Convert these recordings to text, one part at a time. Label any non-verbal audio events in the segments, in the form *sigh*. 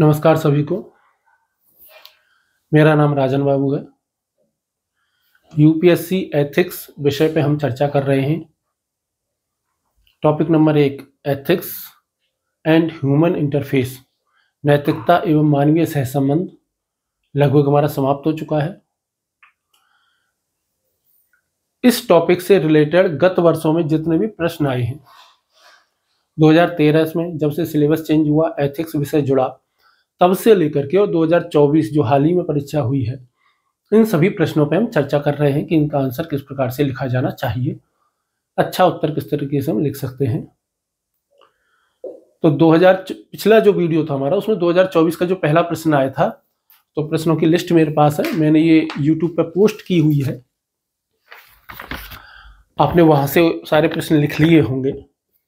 नमस्कार सभी को मेरा नाम राजन बाबू है यूपीएससी एथिक्स विषय पे हम चर्चा कर रहे हैं टॉपिक नंबर एक एथिक्स एंड ह्यूमन इंटरफेस नैतिकता एवं मानवीय सहसंबंध लगभग हमारा समाप्त हो चुका है इस टॉपिक से रिलेटेड गत वर्षों में जितने भी प्रश्न आए हैं 2013 में जब से सिलेबस चेंज हुआ एथिक्स विषय जुड़ा तब से लेकर के और 2024 जो हाल ही में परीक्षा हुई है इन सभी प्रश्नों पर हम चर्चा कर रहे हैं कि इनका आंसर किस प्रकार से लिखा जाना चाहिए अच्छा उत्तर किस तरीके से हम लिख सकते हैं तो 2000 पिछला जो वीडियो था हमारा उसमें 2024 का जो पहला प्रश्न आया था तो प्रश्नों की लिस्ट मेरे पास है मैंने ये यूट्यूब पर पोस्ट की हुई है आपने वहां से सारे प्रश्न लिख लिए होंगे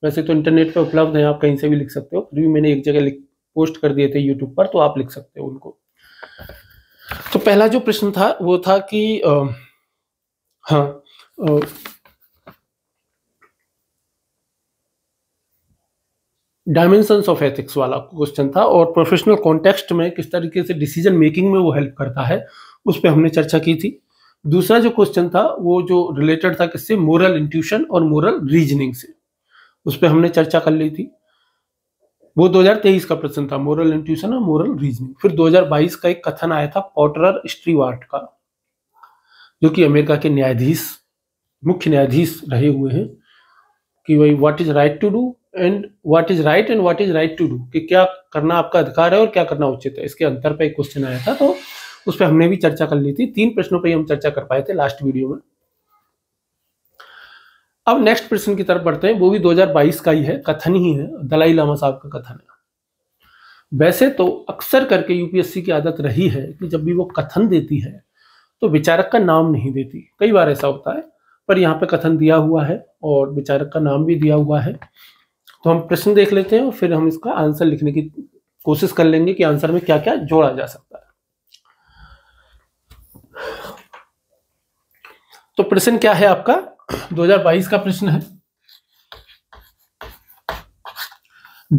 वैसे तो इंटरनेट पर उपलब्ध है आप कहीं से भी लिख सकते हो फिर भी मैंने एक जगह लिख पोस्ट कर दिए थे यूट्यूब पर तो आप लिख सकते हो उनको तो पहला जो प्रश्न था वो था कि आ, हाँ डायमेंशन ऑफ एथिक्स वाला क्वेश्चन था और प्रोफेशनल कॉन्टेक्स्ट में किस तरीके से डिसीजन मेकिंग में वो हेल्प करता है उस पर हमने चर्चा की थी दूसरा जो क्वेश्चन था वो जो रिलेटेड था किससे मोरल इंट्यूशन और मोरल रीजनिंग से उस पर हमने चर्चा कर ली थी वो 2023 का प्रश्न था मोरल इंट्यूशन और मोरल रीजनिंग फिर 2022 का एक कथन आया था पॉटरर स्ट्रीवार्ट का जो कि अमेरिका के न्यायाधीश मुख्य न्यायाधीश रहे हुए हैं कि भाई what is right to do and what is right and what is right to do कि क्या करना आपका अधिकार है और क्या करना उचित है इसके अंतर पर एक क्वेश्चन आया था तो उस पर हमने भी चर्चा कर ली थी तीन प्रश्नों पर हम चर्चा कर पाए थे लास्ट वीडियो में अब नेक्स्ट प्रश्न की तरफ बढ़ते हैं वो भी 2022 का ही है कथन ही है दलाई लामा साहब का कथन है वैसे तो अक्सर करके यूपीएससी की आदत रही है कि जब भी वो कथन देती है तो विचारक का नाम नहीं देती कई बार ऐसा होता है पर यहाँ पे कथन दिया हुआ है और विचारक का नाम भी दिया हुआ है तो हम प्रश्न देख लेते हैं और फिर हम इसका आंसर लिखने की कोशिश कर लेंगे कि आंसर में क्या क्या जोड़ा जा सकता है तो प्रश्न क्या है आपका 2022 का प्रश्न है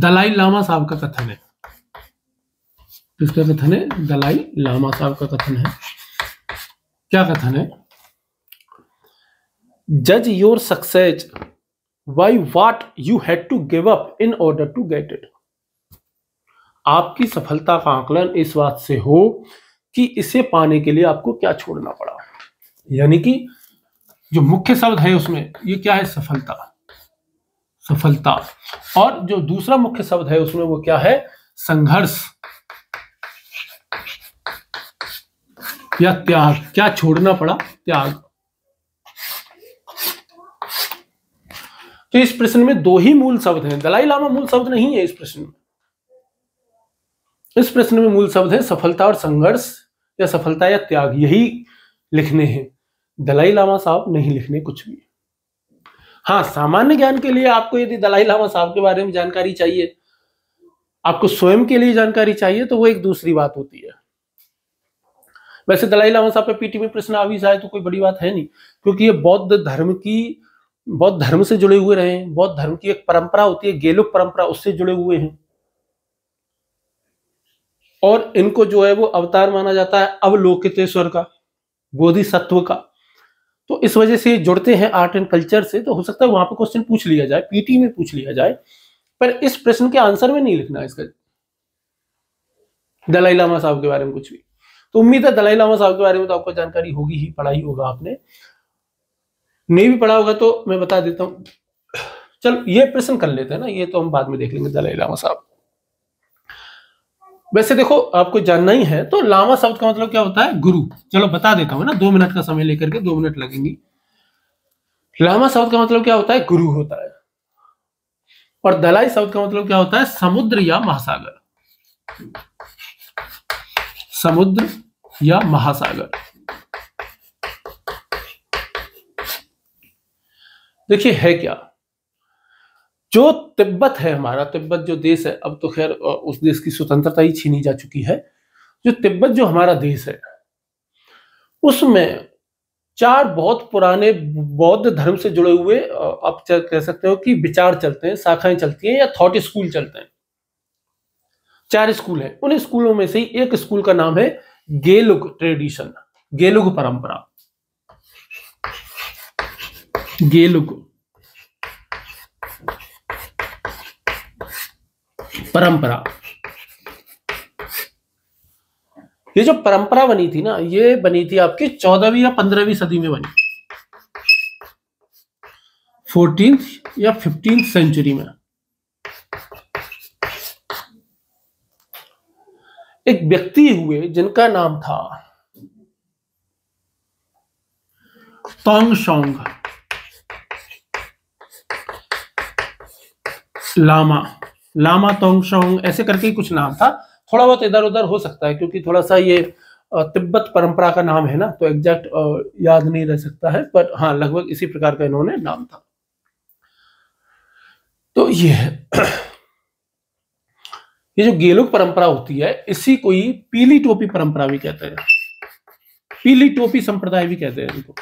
दलाई लामा साहब का कथन है किसका कथन है दलाई लामा साहब का कथन है क्या कथन है जज your success by what you had to give up in order to get it आपकी सफलता का आकलन इस बात से हो कि इसे पाने के लिए आपको क्या छोड़ना पड़ा यानी कि जो मुख्य शब्द है उसमें ये क्या है सफलता सफलता और जो दूसरा मुख्य शब्द है उसमें वो क्या है संघर्ष या त्याग क्या छोड़ना पड़ा त्याग तो इस प्रश्न में दो ही मूल शब्द हैं दलाई लामा मूल शब्द नहीं है इस प्रश्न में इस प्रश्न में मूल शब्द है सफलता और संघर्ष या सफलता या त्याग यही लिखने हैं दलाई लामा साहब नहीं लिखने कुछ भी हाँ सामान्य ज्ञान के लिए आपको यदि दलाई लामा साहब के बारे में जानकारी चाहिए आपको स्वयं के लिए जानकारी चाहिए तो वो एक दूसरी बात होती है वैसे दलाई लामा साहब पे पीटी में प्रश्न आवी जाए तो कोई बड़ी बात है नहीं क्योंकि ये बौद्ध धर्म की बौद्ध धर्म से जुड़े हुए रहे हैं बौद्ध धर्म की एक परंपरा होती है गेलुक परंपरा उससे जुड़े हुए हैं और इनको जो है वो अवतार माना जाता है अवलोकितेश्वर का बोधि सत्व का तो इस वजह से जुड़ते हैं आर्ट एंड कल्चर से तो हो सकता है वहां पर क्वेश्चन पूछ लिया जाए पीटी में पूछ लिया जाए पर इस प्रश्न के आंसर में नहीं लिखना है इसका दलाई लामा साहब के बारे में कुछ भी तो उम्मीद है दलाई लामा साहब के बारे में तो आपको जानकारी होगी ही पढ़ा ही होगा आपने नहीं भी पढ़ा होगा तो मैं बता देता हूँ चलो ये प्रश्न कर लेते हैं ना ये तो हम बाद में देख लेंगे दलाई लामा साहब वैसे देखो आपको जानना ही है तो लामा शब्द का मतलब क्या होता है गुरु चलो बता देता हूं ना दो मिनट का समय लेकर के दो मिनट लगेंगी लामा शब्द का मतलब क्या होता है गुरु होता है और दलाई शब्द का मतलब क्या होता है समुद्र या महासागर समुद्र या महासागर देखिए है क्या जो तिब्बत है हमारा तिब्बत जो देश है अब तो खैर उस देश की स्वतंत्रता ही छीनी जा चुकी है जो तिब्बत जो हमारा देश है उसमें चार बहुत पुराने बौद्ध धर्म से जुड़े हुए आप कह सकते हो कि विचार चलते हैं शाखाएं चलती हैं या थॉट स्कूल चलते हैं चार स्कूल हैं उन स्कूलों में से ही एक स्कूल का नाम है गेलुग ट्रेडिशन गेलुग परंपरा गेलुग परंपरा ये जो परंपरा बनी थी ना ये बनी थी आपकी चौदहवीं या पंद्रहवीं सदी में बनी फोर्टीन या फिफ्टीन सेंचुरी में एक व्यक्ति हुए जिनका नाम था तोंग शोंग लामा लामा तोंगशोंग ऐसे करके कुछ नाम था थोड़ा बहुत इधर उधर हो सकता है क्योंकि थोड़ा सा ये तिब्बत परंपरा का नाम है ना तो एग्जैक्ट याद नहीं रह सकता है पर हाँ लगभग इसी प्रकार का इन्होंने नाम था तो ये है ये जो गेलुक परंपरा होती है इसी को ही पीली टोपी परंपरा भी कहते हैं पीली टोपी संप्रदाय भी कहते हैं इनको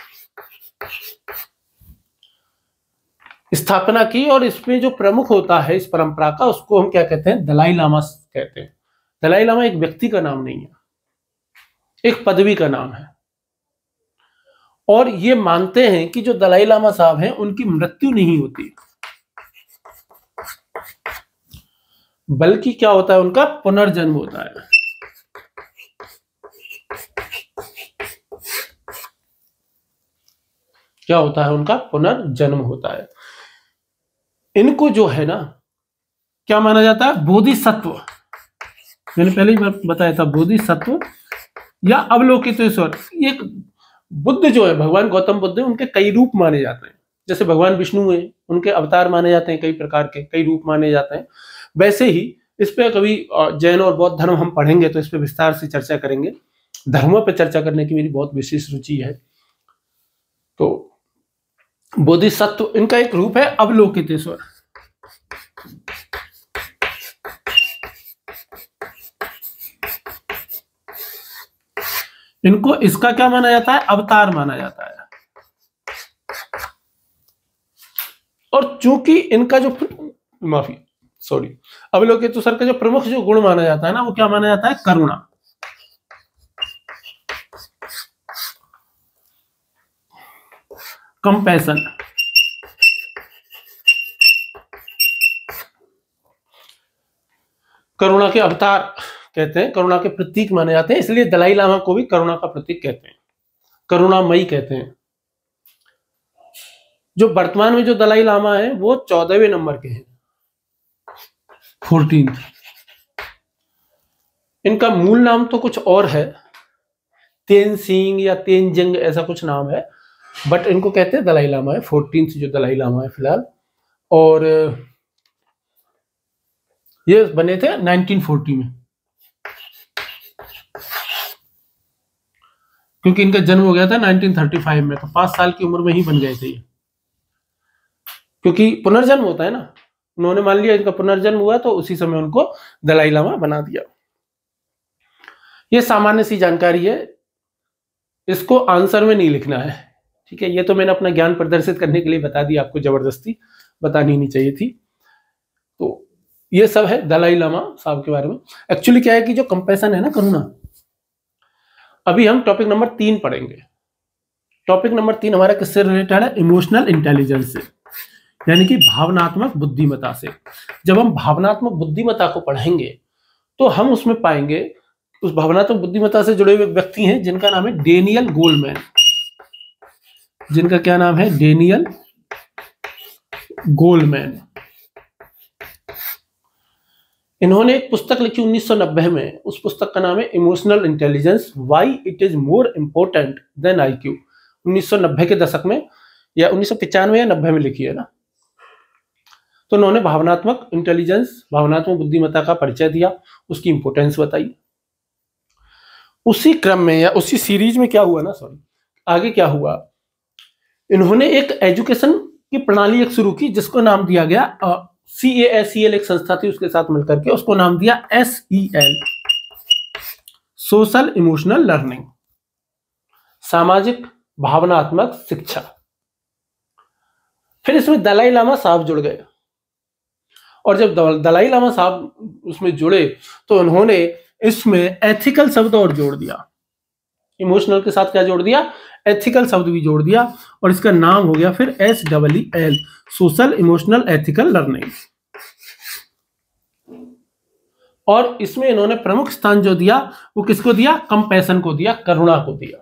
स्थापना की और इसमें जो प्रमुख होता है इस परंपरा का उसको हम क्या कहते हैं दलाई लामा कहते हैं दलाई लामा एक व्यक्ति का नाम नहीं है एक पदवी का नाम है और ये मानते हैं कि जो दलाई लामा साहब हैं उनकी मृत्यु नहीं होती बल्कि क्या होता है उनका पुनर्जन्म होता है क्या होता है उनका पुनर्जन्म होता है इनको जो है ना क्या माना जाता है बोधि सत्व मैंने पहले ही बताया था बोधि सत्व या अवलोकितेश्वर ये बुद्ध जो है भगवान गौतम बुद्ध उनके कई रूप माने जाते हैं जैसे भगवान विष्णु है उनके अवतार माने जाते हैं कई प्रकार के कई रूप माने जाते हैं वैसे ही इस पर कभी जैन और बौद्ध धर्म हम पढ़ेंगे तो इस पर विस्तार से चर्चा करेंगे धर्मों पर चर्चा करने की मेरी बहुत विशेष रुचि है तो बोधिसत्व इनका एक रूप है अवलोकितेश्वर इनको इसका क्या माना जाता है अवतार माना जाता है और चूंकि इनका जो माफी सॉरी अवलोकित सर का जो प्रमुख जो गुण माना जाता है ना वो क्या माना जाता है करुणा कंपैशन करुणा के अवतार कहते हैं करुणा के प्रतीक माने जाते हैं इसलिए दलाई लामा को भी करुणा का प्रतीक कहते हैं करुणामयी कहते हैं जो वर्तमान में जो दलाई लामा है वो चौदहवें नंबर के हैं फोर्टीन इनका मूल नाम तो कुछ और है तेन सिंह या तेन जंग ऐसा कुछ नाम है बट इनको कहते हैं दलाई लामा है फोर्टीन जो दलाई लामा है फिलहाल और ये बने थे 1940 में क्योंकि इनका जन्म हो गया था 1935 में तो पांच साल की उम्र में ही बन गए थे ये क्योंकि पुनर्जन्म होता है ना उन्होंने मान लिया इनका पुनर्जन्म हुआ तो उसी समय उनको दलाई लामा बना दिया ये सामान्य सी जानकारी है इसको आंसर में नहीं लिखना है ठीक है ये तो मैंने अपना ज्ञान प्रदर्शित करने के लिए बता दी आपको जबरदस्ती बतानी नहीं चाहिए थी तो ये सब है दलाई लामा साहब के बारे में एक्चुअली क्या है कि जो कंपेशन है ना करुणा अभी हम टॉपिक नंबर तीन पढ़ेंगे टॉपिक नंबर तीन हमारा किससे रिलेटेड है इमोशनल इंटेलिजेंस से यानी कि भावनात्मक बुद्धिमता से जब हम भावनात्मक बुद्धिमता को पढ़ेंगे तो हम उसमें पाएंगे उस भावनात्मक बुद्धिमता से जुड़े हुए व्यक्ति हैं जिनका नाम है डेनियल गोलमैन जिनका क्या नाम है डेनियल गोलमैन इन्होंने एक पुस्तक लिखी 1990 में उस पुस्तक का नाम है emotional intelligence why it is more important than I Q उन्नीस के दशक में या उन्नीस या नब्बे में लिखी है ना तो उन्होंने भावनात्मक इंटेलिजेंस भावनात्मक बुद्धिमत्ता का परिचय दिया उसकी इंपोर्टेंस बताई उसी क्रम में या उसी सीरीज में क्या हुआ ना सॉरी आगे क्या हुआ इन्होंने एक एजुकेशन की प्रणाली एक शुरू की जिसको नाम दिया गया सी ए एस सी एल एक संस्था थी उसके साथ मिलकर के उसको नाम दिया S E L social emotional learning सामाजिक भावनात्मक शिक्षा फिर इसमें दलाई लामा साहब जुड़ गए और जब दलाई लामा साहब उसमें जुड़े तो उन्होंने इसमें एथिकल शब्द और जोड़ दिया इमोशनल के साथ क्या जोड़ दिया एथिकल शब्द भी जोड़ दिया और इसका नाम हो गया फिर S double L social emotional ethical learning और इसमें इन्होंने प्रमुख स्थान जो दिया वो किसको दिया कंपैशन को दिया करुणा को दिया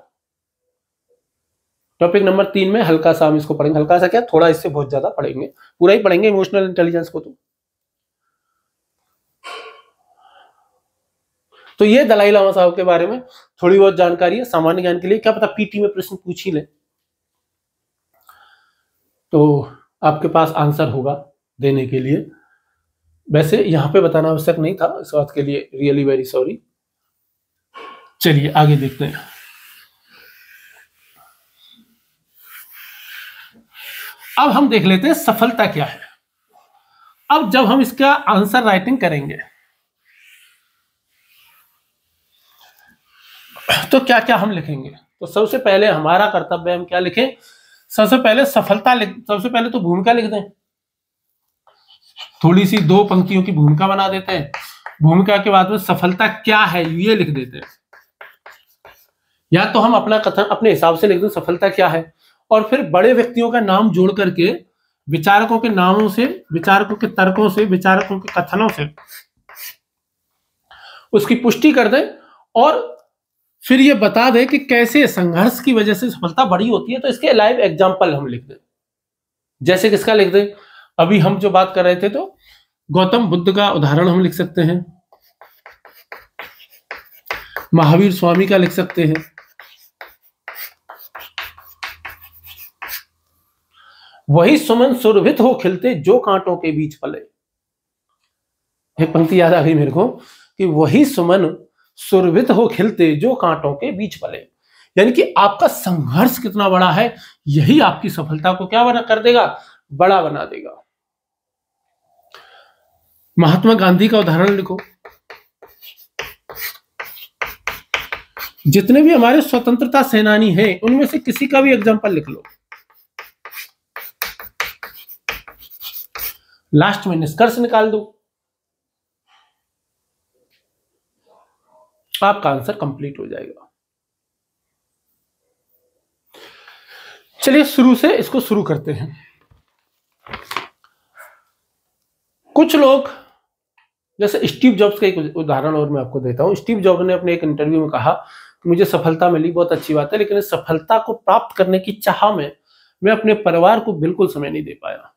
टॉपिक नंबर तीन में हल्का सा हम इसको पढ़ेंगे हल्का सा क्या थोड़ा इससे बहुत ज्यादा पढ़ेंगे पूरा ही पढ़ेंगे इमोशनल इंटेलिजेंस को तो तो ये दलाई लामा साहब के बारे में थोड़ी बहुत जानकारी है सामान्य ज्ञान के लिए क्या पता पीटी में प्रश्न पूछ ही ले तो आपके पास आंसर होगा देने के लिए वैसे यहां पे बताना आवश्यक नहीं था इस बात के लिए रियली वेरी सॉरी चलिए आगे देखते हैं अब हम देख लेते हैं सफलता क्या है अब जब हम इसका आंसर राइटिंग करेंगे तो क्या क्या हम लिखेंगे तो सबसे पहले हमारा कर्तव्य हम क्या लिखें सबसे पहले सफलता लिख सबसे पहले तो भूमिका लिख दें थोड़ी सी दो पंक्तियों की भूमिका बना देते हैं भूमिका के बाद में सफलता क्या है ये लिख देते हैं या तो हम अपना कथन अपने हिसाब से लिख दें सफलता क्या है और फिर बड़े व्यक्तियों का नाम जोड़ करके विचारकों के नामों से विचारकों के तर्कों से विचारकों के कथनों से उसकी पुष्टि कर दें और फिर ये बता दे कि कैसे संघर्ष की वजह से सफलता बड़ी होती है तो इसके लाइव एग्जाम्पल हम लिख दें जैसे किसका लिख दें अभी हम जो बात कर रहे थे तो गौतम बुद्ध का उदाहरण हम लिख सकते हैं महावीर स्वामी का लिख सकते हैं वही सुमन सुरभित हो खिलते जो कांटों के बीच फले एक पंक्ति याद आ गई मेरे को कि वही सुमन सुरवित हो खिलते जो कांटों के बीच पले यानी कि आपका संघर्ष कितना बड़ा है यही आपकी सफलता को क्या बना कर देगा बड़ा बना देगा महात्मा गांधी का उदाहरण लिखो जितने भी हमारे स्वतंत्रता सेनानी हैं उनमें से किसी का भी एग्जाम्पल लिख लो लास्ट में निष्कर्ष निकाल दो तो आपका आंसर कंप्लीट हो जाएगा चलिए शुरू से इसको शुरू करते हैं कुछ लोग जैसे स्टीव जॉब्स का एक उदाहरण और मैं आपको देता हूं स्टीव जॉब्स ने अपने एक इंटरव्यू में कहा कि मुझे सफलता मिली बहुत अच्छी बात है लेकिन इस सफलता को प्राप्त करने की चाह में मैं अपने परिवार को बिल्कुल समय नहीं दे पाया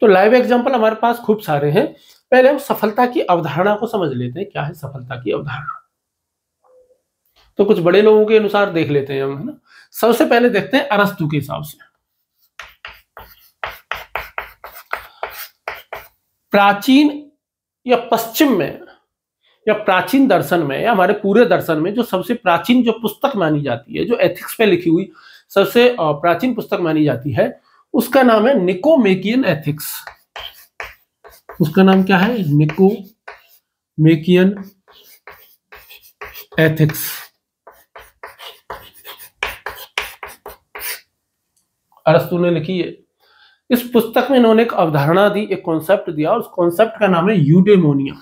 तो लाइव एग्जाम्पल हमारे पास खूब सारे हैं पहले हम सफलता की अवधारणा को समझ लेते हैं क्या है सफलता की अवधारणा तो कुछ बड़े लोगों के अनुसार देख लेते हैं हम है ना सबसे पहले देखते हैं अरस्तु के हिसाब से प्राचीन या पश्चिम में या प्राचीन दर्शन में या हमारे पूरे दर्शन में जो सबसे प्राचीन जो पुस्तक मानी जाती है जो एथिक्स पे लिखी हुई सबसे प्राचीन पुस्तक मानी जाती है उसका नाम है निकोमेकियन एथिक्स उसका नाम क्या है निको मेकियन एथिक्स अरस्तु ने लिखी है इस पुस्तक में इन्होंने एक अवधारणा दी एक कॉन्सेप्ट दिया उस कॉन्सेप्ट का नाम है यूडेमोनिया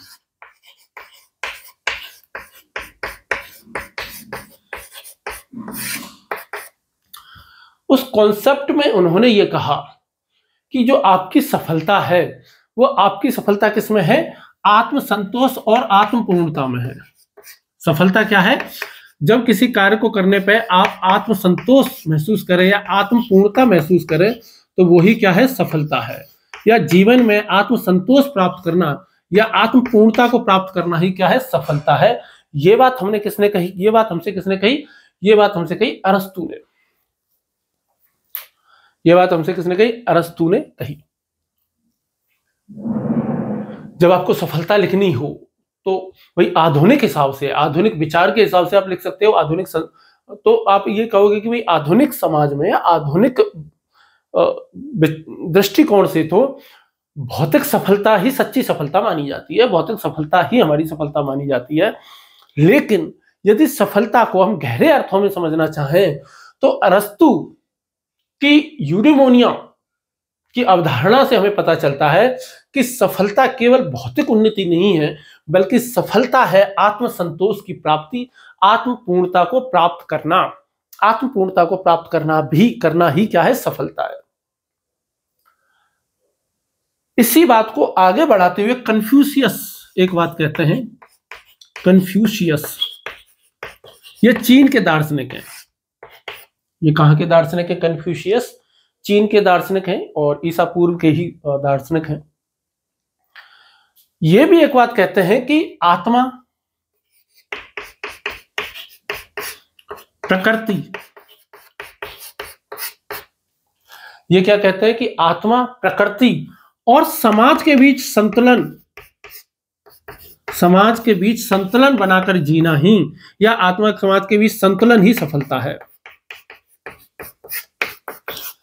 उस कॉन्सेप्ट में उन्होंने ये कहा कि जो आपकी सफलता है वो आपकी सफलता किसमें है आत्मसंतोष और आत्मपूर्णता में है सफलता क्या है जब किसी कार्य को करने पर आप आत्मसंतोष महसूस करें या आत्मपूर्णता महसूस करें तो वही क्या है सफलता है या जीवन में आत्मसंतोष प्राप्त करना या आत्मपूर्णता को प्राप्त करना ही क्या है सफलता है ये बात हमने किसने कही ये बात हमसे किसने कही ये बात हमसे कही अरस्तु ने यह बात हमसे किसने कही अरस्तु ने कही जब आपको सफलता लिखनी हो तो भाई आधुनिक हिसाब से आधुनिक विचार के हिसाब से आप लिख सकते हो आधुनिक सं... तो आप ये कहोगे कि भाई आधुनिक समाज में आधुनिक दृष्टिकोण से तो भौतिक सफलता ही सच्ची सफलता मानी जाती है भौतिक सफलता ही हमारी सफलता मानी जाती है लेकिन यदि सफलता को हम गहरे अर्थों में समझना चाहें तो अरस्तु की यूडिमोनिया की अवधारणा से हमें पता चलता है कि सफलता केवल भौतिक उन्नति नहीं है बल्कि सफलता है आत्मसंतोष की प्राप्ति आत्मपूर्णता को प्राप्त करना आत्मपूर्णता को प्राप्त करना भी करना ही क्या है सफलता है इसी बात को आगे बढ़ाते हुए कन्फ्यूशियस एक बात कहते हैं कन्फ्यूशियस ये चीन के दार्शनिक हैं ये कहां के दार्शनिक है कन्फ्यूशियस चीन के दार्शनिक हैं और ईसा पूर्व के ही दार्शनिक हैं यह भी एक बात कहते हैं कि आत्मा प्रकृति ये क्या कहते हैं कि आत्मा प्रकृति और समाज के बीच संतुलन समाज के बीच संतुलन बनाकर जीना ही या आत्मा समाज के बीच संतुलन ही सफलता है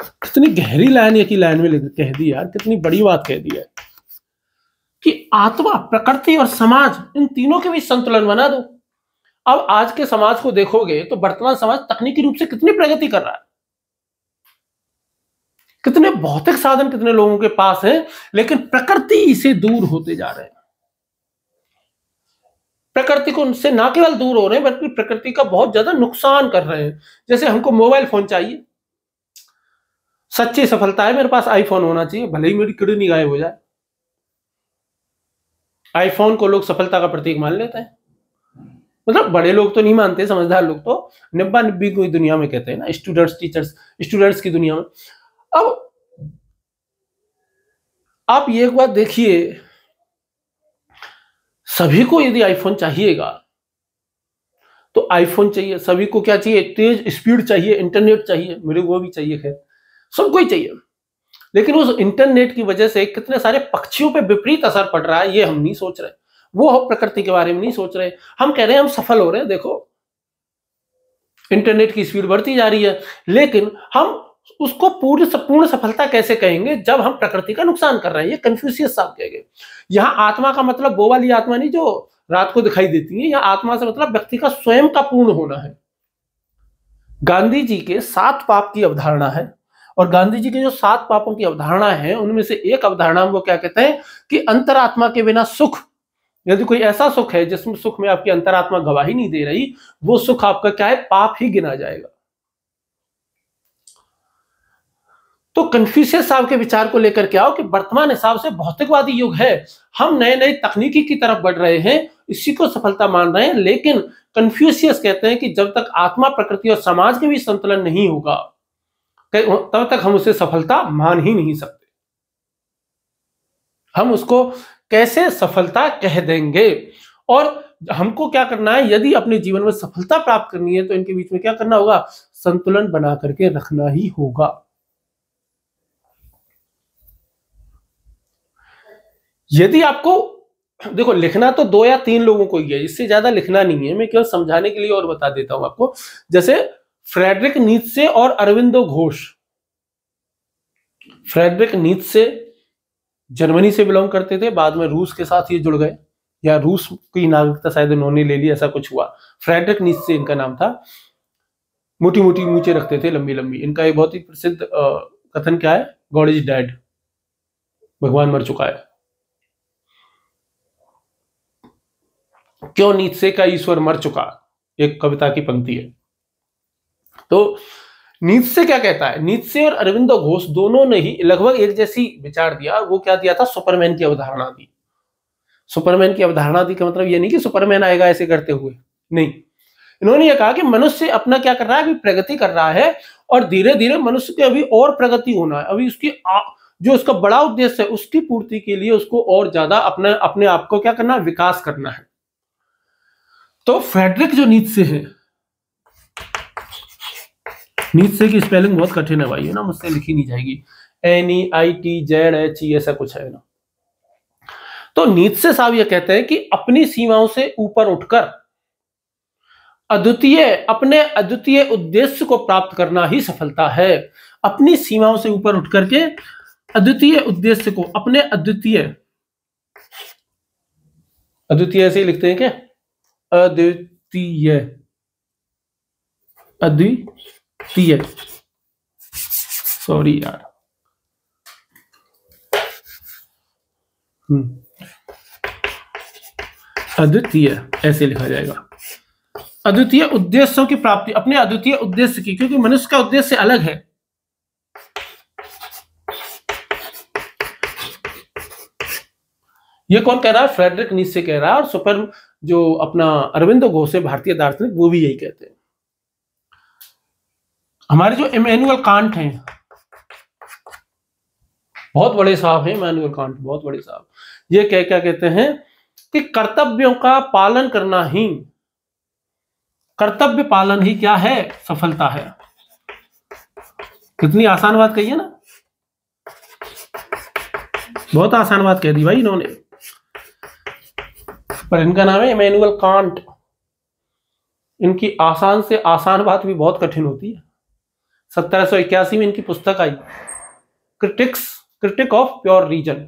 कितनी गहरी लाइन एक ही लाइन में कह दी यार कितनी बड़ी बात कह दी है कि आत्मा प्रकृति और समाज इन तीनों के बीच संतुलन बना दो अब आज के समाज को देखोगे तो वर्तमान समाज तकनीकी रूप से कितनी प्रगति कर रहा है कितने भौतिक साधन कितने लोगों के पास है लेकिन प्रकृति से दूर होते जा रहे हैं प्रकृति को उनसे ना केवल दूर हो रहे हैं बल्कि प्रकृति का बहुत ज्यादा नुकसान कर रहे हैं जैसे हमको मोबाइल फोन चाहिए सच्ची सफलता है मेरे पास आईफोन होना चाहिए भले ही मेरी किडनी गायब हो जाए आईफोन को लोग सफलता का प्रतीक मान लेते हैं मतलब बड़े लोग तो नहीं मानते समझदार लोग तो नब्बा नब्बी को दुनिया में कहते हैं ना स्टूडेंट्स टीचर्स स्टूडेंट्स की दुनिया में अब आप ये एक बात देखिए सभी को यदि आईफोन चाहिएगा तो आईफोन चाहिए सभी को क्या चाहिए तेज स्पीड चाहिए इंटरनेट चाहिए मेरे को भी चाहिए खैर सबको ही चाहिए लेकिन उस इंटरनेट की वजह से कितने सारे पक्षियों पर विपरीत असर पड़ रहा है ये हम नहीं सोच रहे वो हम प्रकृति के बारे में नहीं सोच रहे हम कह रहे हैं हम सफल हो रहे हैं देखो इंटरनेट की स्पीड बढ़ती जा रही है लेकिन हम उसको पूर्ण पूर्ण सफलता कैसे कहेंगे जब हम प्रकृति का नुकसान कर रहे हैं ये कंफ्यूशियस साहब कह गए यहाँ आत्मा का मतलब वो वाली आत्मा नहीं जो रात को दिखाई देती है या आत्मा से मतलब व्यक्ति का स्वयं का पूर्ण होना है गांधी जी के सात पाप की अवधारणा है और गांधी जी के जो सात पापों की अवधारणा है उनमें से एक अवधारणा वो क्या कहते हैं कि अंतरात्मा के बिना सुख यदि कोई ऐसा सुख है जिसमें सुख में आपकी अंतरात्मा गवाही नहीं दे रही वो सुख आपका क्या है पाप ही गिना जाएगा तो कन्फ्यूशियस साहब के विचार को लेकर क्या हो कि वर्तमान हिसाब से भौतिकवादी युग है हम नए नए तकनीकी की तरफ बढ़ रहे हैं इसी को सफलता मान रहे हैं लेकिन कन्फ्यूशियस कहते हैं कि जब तक आत्मा प्रकृति और समाज के भी संतुलन नहीं होगा तब तक हम उसे सफलता मान ही नहीं सकते हम उसको कैसे सफलता कह देंगे और हमको क्या करना है यदि अपने जीवन में सफलता प्राप्त करनी है तो इनके बीच में क्या करना होगा संतुलन बना करके रखना ही होगा यदि आपको देखो लिखना तो दो या तीन लोगों को ही है इससे ज्यादा लिखना नहीं है मैं केवल समझाने के लिए और बता देता हूं आपको जैसे फ्रेडरिक से और अरविंदो घोष फ्रेडरिक से जर्मनी से बिलोंग करते थे बाद में रूस के साथ ये जुड़ गए या रूस की नागरिकता शायद उन्होंने ले ली ऐसा कुछ हुआ फ्रेडरिक से इनका नाम था मोटी मोटी मूचे रखते थे लंबी लंबी इनका एक बहुत ही प्रसिद्ध कथन क्या है गॉड इज डेड भगवान मर चुका है क्यों से का ईश्वर मर चुका एक कविता की पंक्ति है तो नीतसे क्या कहता है नीतसे और अरविंद घोष दोनों ने ही लगभग एक जैसी विचार दिया वो क्या दिया था सुपरमैन की अवधारणा दी सुपरमैन की अवधारणा दी का मतलब ये नहीं कि सुपरमैन आएगा ऐसे करते हुए नहीं इन्होंने ये कहा कि मनुष्य अपना क्या कर रहा है अभी प्रगति कर रहा है और धीरे धीरे मनुष्य की अभी और प्रगति होना है अभी उसकी आ, जो उसका बड़ा उद्देश्य है उसकी पूर्ति के लिए उसको और ज्यादा अपने अपने आप को क्या करना है विकास करना है तो फ्रेडरिक जो नीत से है नीचे की स्पेलिंग बहुत कठिन है भाई है ना मुझसे लिखी नहीं जाएगी N E I T Z H E ऐसा कुछ है ना तो नीचे साहब यह कहते हैं कि अपनी सीमाओं से ऊपर उठकर अद्वितीय अपने अद्वितीय उद्देश्य को प्राप्त करना ही सफलता है अपनी सीमाओं से ऊपर उठकर के अद्वितीय उद्देश्य को अपने अद्वितीय अद्वितीय ऐसे ही लिखते हैं क्या अद्वितीय अद्वितीय टीएल सॉरी यार हम्म. अद्वितीय ऐसे लिखा जाएगा अद्वितीय उद्देश्यों की प्राप्ति अपने अद्वितीय उद्देश्य की क्योंकि मनुष्य का उद्देश्य अलग है ये कौन कह रहा है फ्रेडरिक नीचे कह रहा है और सुपर जो अपना अरविंद घोष है भारतीय दार्शनिक वो भी यही कहते हैं हमारे जो इमेनुअल कांट हैं बहुत बड़े साहब हैं इमेनुअल कांट बहुत बड़े साहब ये क्या क्या कहते हैं कि कर्तव्यों का पालन करना ही कर्तव्य पालन ही क्या है सफलता है कितनी आसान बात कही है ना बहुत आसान बात कह दी भाई इन्होंने पर इनका नाम है इमेनुअल कांट इनकी आसान से आसान बात भी बहुत कठिन होती है सत्रह में इनकी पुस्तक आई critics critique of pure reason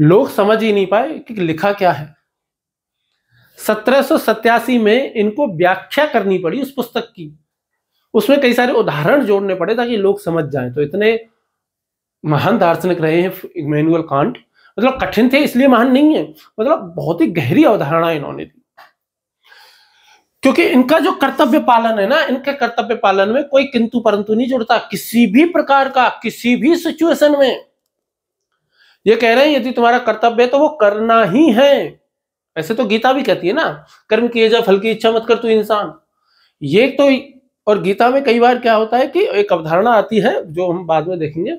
लोग समझ ही नहीं पाए कि लिखा क्या है सत्रह में इनको व्याख्या करनी पड़ी उस पुस्तक की उसमें कई सारे उदाहरण जोड़ने पड़े ताकि लोग समझ जाएं तो इतने महान दार्शनिक रहे हैं इमेनुअल कांट मतलब कठिन थे इसलिए महान नहीं है मतलब बहुत ही गहरी अवधारणा इन्होंने दी क्योंकि इनका जो कर्तव्य पालन है ना इनके कर्तव्य पालन में कोई किंतु परंतु नहीं जुड़ता किसी भी प्रकार का किसी भी सिचुएशन में ये कह रहे हैं यदि तुम्हारा कर्तव्य है तो वो करना ही है ऐसे तो गीता भी कहती है ना कर्म किए जा फल की इच्छा मत कर तू इंसान ये तो और गीता में कई बार क्या होता है कि एक अवधारणा आती है जो हम बाद में देखेंगे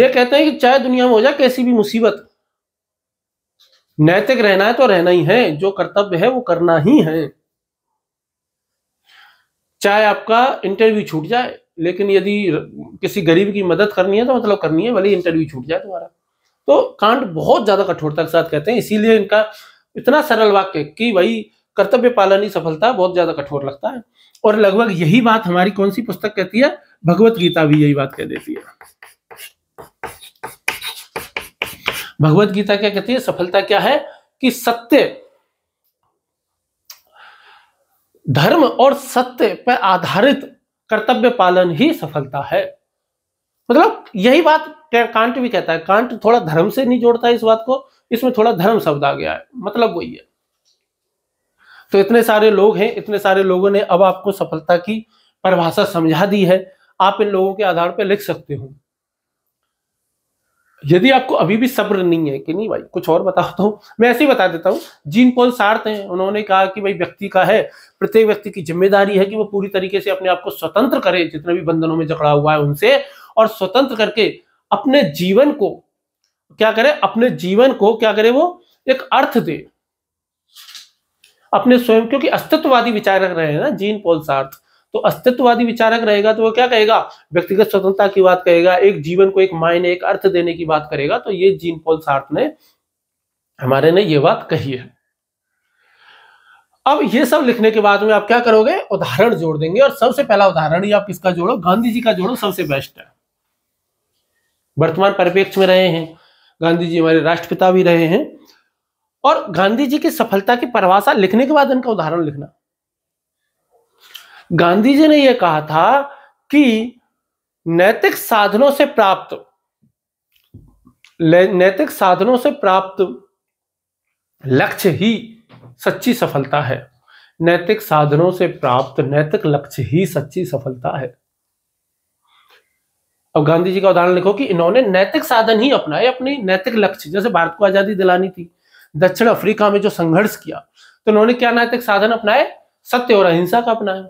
ये कहते हैं कि चाहे दुनिया में हो जाए कैसी भी मुसीबत नैतिक रहना है तो रहना ही है जो कर्तव्य है वो करना ही है चाहे आपका इंटरव्यू छूट जाए लेकिन यदि किसी गरीब की मदद करनी है तो मतलब करनी है भले इंटरव्यू छूट जाए तुम्हारा तो कांड बहुत ज्यादा कठोरता के साथ कहते हैं इसीलिए इनका इतना सरल वाक्य कि भाई कर्तव्य पालन ही सफलता बहुत ज्यादा कठोर लगता है और लगभग यही बात हमारी कौन सी पुस्तक कहती है भगवत गीता भी यही बात कह देती है भगवत गीता क्या कहती है सफलता क्या है कि सत्य धर्म और सत्य पर आधारित कर्तव्य पालन ही सफलता है मतलब यही बात कांट भी कहता है कांट थोड़ा धर्म से नहीं जोड़ता इस बात को इसमें थोड़ा धर्म शब्द आ गया है मतलब वही है तो इतने सारे लोग हैं इतने सारे लोगों ने अब आपको सफलता की परिभाषा समझा दी है आप इन लोगों के आधार पर लिख सकते हो यदि आपको अभी भी सब्र नहीं है कि नहीं भाई कुछ और बताता तो मैं ऐसे ही बता देता हूँ जीन पोल सार्थ हैं उन्होंने कहा कि भाई व्यक्ति का है प्रत्येक व्यक्ति की जिम्मेदारी है कि वो पूरी तरीके से अपने आप को स्वतंत्र करे जितने भी बंधनों में जकड़ा हुआ है उनसे और स्वतंत्र करके अपने जीवन को क्या करे अपने जीवन को क्या करे वो एक अर्थ दे अपने स्वयं क्योंकि अस्तित्ववादी विचार रख रहे हैं ना जीन पोल सार्थ तो अस्तित्ववादी विचारक रहेगा तो वो क्या कहेगा व्यक्तिगत स्वतंत्रता की बात कहेगा एक जीवन को एक मायने एक अर्थ देने की बात करेगा तो ये जीन पोल सार्थ ने हमारे ने ये बात कही है अब ये सब लिखने के बाद में आप क्या करोगे उदाहरण जोड़ देंगे और सबसे पहला उदाहरण ही आप किसका जोड़ो गांधी जी का जोड़ो सबसे बेस्ट है वर्तमान परिपेक्ष में रहे हैं गांधी जी हमारे राष्ट्रपिता भी रहे हैं और गांधी जी की सफलता की परिभाषा लिखने के बाद इनका उदाहरण लिखना गांधी जी ने यह कहा था कि नैतिक साधनों से प्राप्त नैतिक साधनों से प्राप्त लक्ष्य ही सच्ची सफलता है नैतिक साधनों से प्राप्त नैतिक लक्ष्य ही सच्ची सफलता है अब गांधी जी का उदाहरण लिखो कि इन्होंने नैतिक साधन ही अपनाए अपने नैतिक लक्ष्य जैसे भारत को आजादी दिलानी थी दक्षिण अफ्रीका में जो संघर्ष किया तो इन्होंने क्या नैतिक साधन अपनाए सत्य और अहिंसा का अपनाया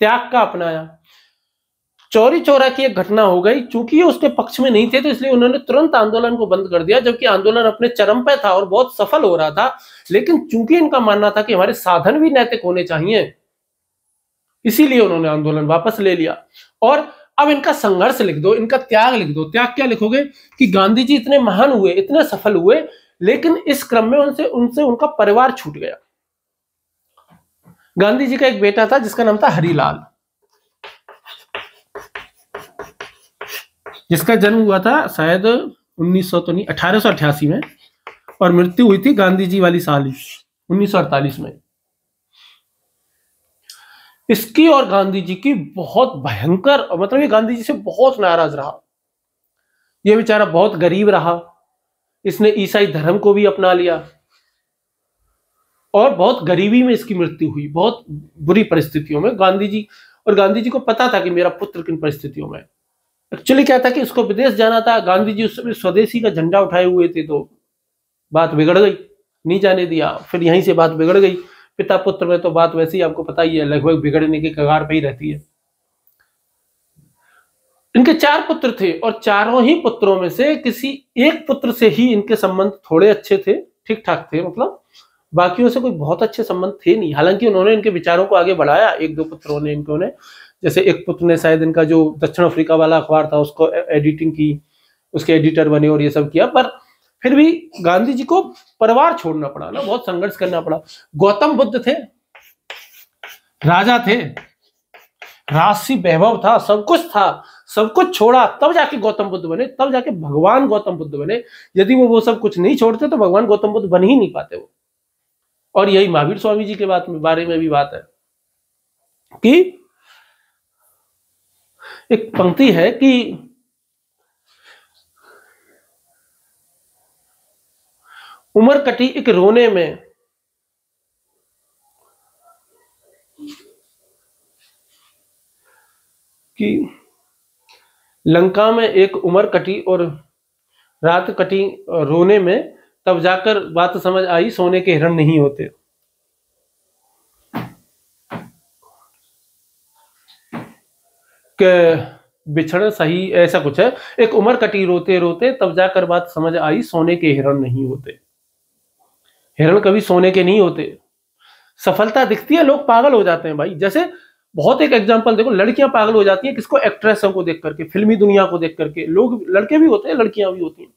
त्याग का अपनाया चौरी चौरा की एक घटना हो गई चूंकि उसके पक्ष में नहीं थे तो इसलिए उन्होंने तुरंत आंदोलन को बंद कर दिया जबकि आंदोलन अपने चरम पर था और बहुत सफल हो रहा था लेकिन चूंकि इनका मानना था कि हमारे साधन भी नैतिक होने चाहिए इसीलिए उन्होंने आंदोलन वापस ले लिया और अब इनका संघर्ष लिख दो इनका त्याग लिख दो त्याग क्या लिखोगे कि गांधी जी इतने महान हुए इतने सफल हुए लेकिन इस क्रम में उनसे उनसे उनका परिवार छूट गया गांधी जी का एक बेटा था जिसका नाम था हरिलाल जिसका जन्म हुआ था शायद उन्नीस सौ तो नहीं अठारह में और मृत्यु हुई थी गांधी जी वाली साल उन्नीस में इसकी और गांधी जी की बहुत भयंकर मतलब ये गांधी जी से बहुत नाराज रहा ये बेचारा बहुत गरीब रहा इसने ईसाई धर्म को भी अपना लिया और बहुत गरीबी में इसकी मृत्यु हुई बहुत बुरी परिस्थितियों में गांधी जी और गांधी जी को पता था कि मेरा पुत्र किन परिस्थितियों में एक्चुअली क्या था कि उसको विदेश जाना था गांधी जी उस समय स्वदेशी का झंडा उठाए हुए थे तो बात बिगड़ गई नहीं जाने दिया फिर यहीं से बात बिगड़ गई पिता पुत्र में तो बात वैसे ही आपको पता ही है लगभग बिगड़ने के कगार पर ही रहती है इनके चार पुत्र थे और चारों ही पुत्रों में से किसी एक पुत्र से ही इनके संबंध थोड़े अच्छे थे ठीक ठाक थे मतलब बाकियों से कोई बहुत अच्छे संबंध थे नहीं हालांकि उन्होंने इनके विचारों को आगे बढ़ाया एक दो पुत्रों ने इनको ने जैसे एक पुत्र ने शायद इनका जो दक्षिण अफ्रीका वाला अखबार था उसको एडिटिंग की उसके एडिटर बने और ये सब किया पर फिर भी गांधी जी को परिवार छोड़ना पड़ा ना बहुत संघर्ष करना पड़ा गौतम बुद्ध थे राजा थे राशि वैभव था सब कुछ था सब कुछ छोड़ा तब जाके गौतम बुद्ध बने तब जाके भगवान गौतम बुद्ध बने यदि वो वो सब कुछ नहीं छोड़ते तो भगवान गौतम बुद्ध बन ही नहीं पाते वो और यही महावीर स्वामी जी के बात में बारे में भी बात है कि एक पंक्ति है कि उमर कटी एक रोने में कि लंका में एक उमर कटी और रात कटी रोने में तब जाकर बात समझ आई सोने के हिरण नहीं होते के बिछड़ सही ऐसा कुछ है एक उम्र कटी रोते रोते तब जाकर बात समझ आई सोने के हिरण नहीं होते हिरण कभी सोने के नहीं होते सफलता दिखती है लोग पागल हो जाते हैं भाई जैसे बहुत एक एग्जाम्पल देखो लड़कियां पागल हो जाती हैं किसको एक्ट्रेसों को देख करके फिल्मी दुनिया को देख करके लोग लड़के भी होते हैं लड़कियां भी होती हैं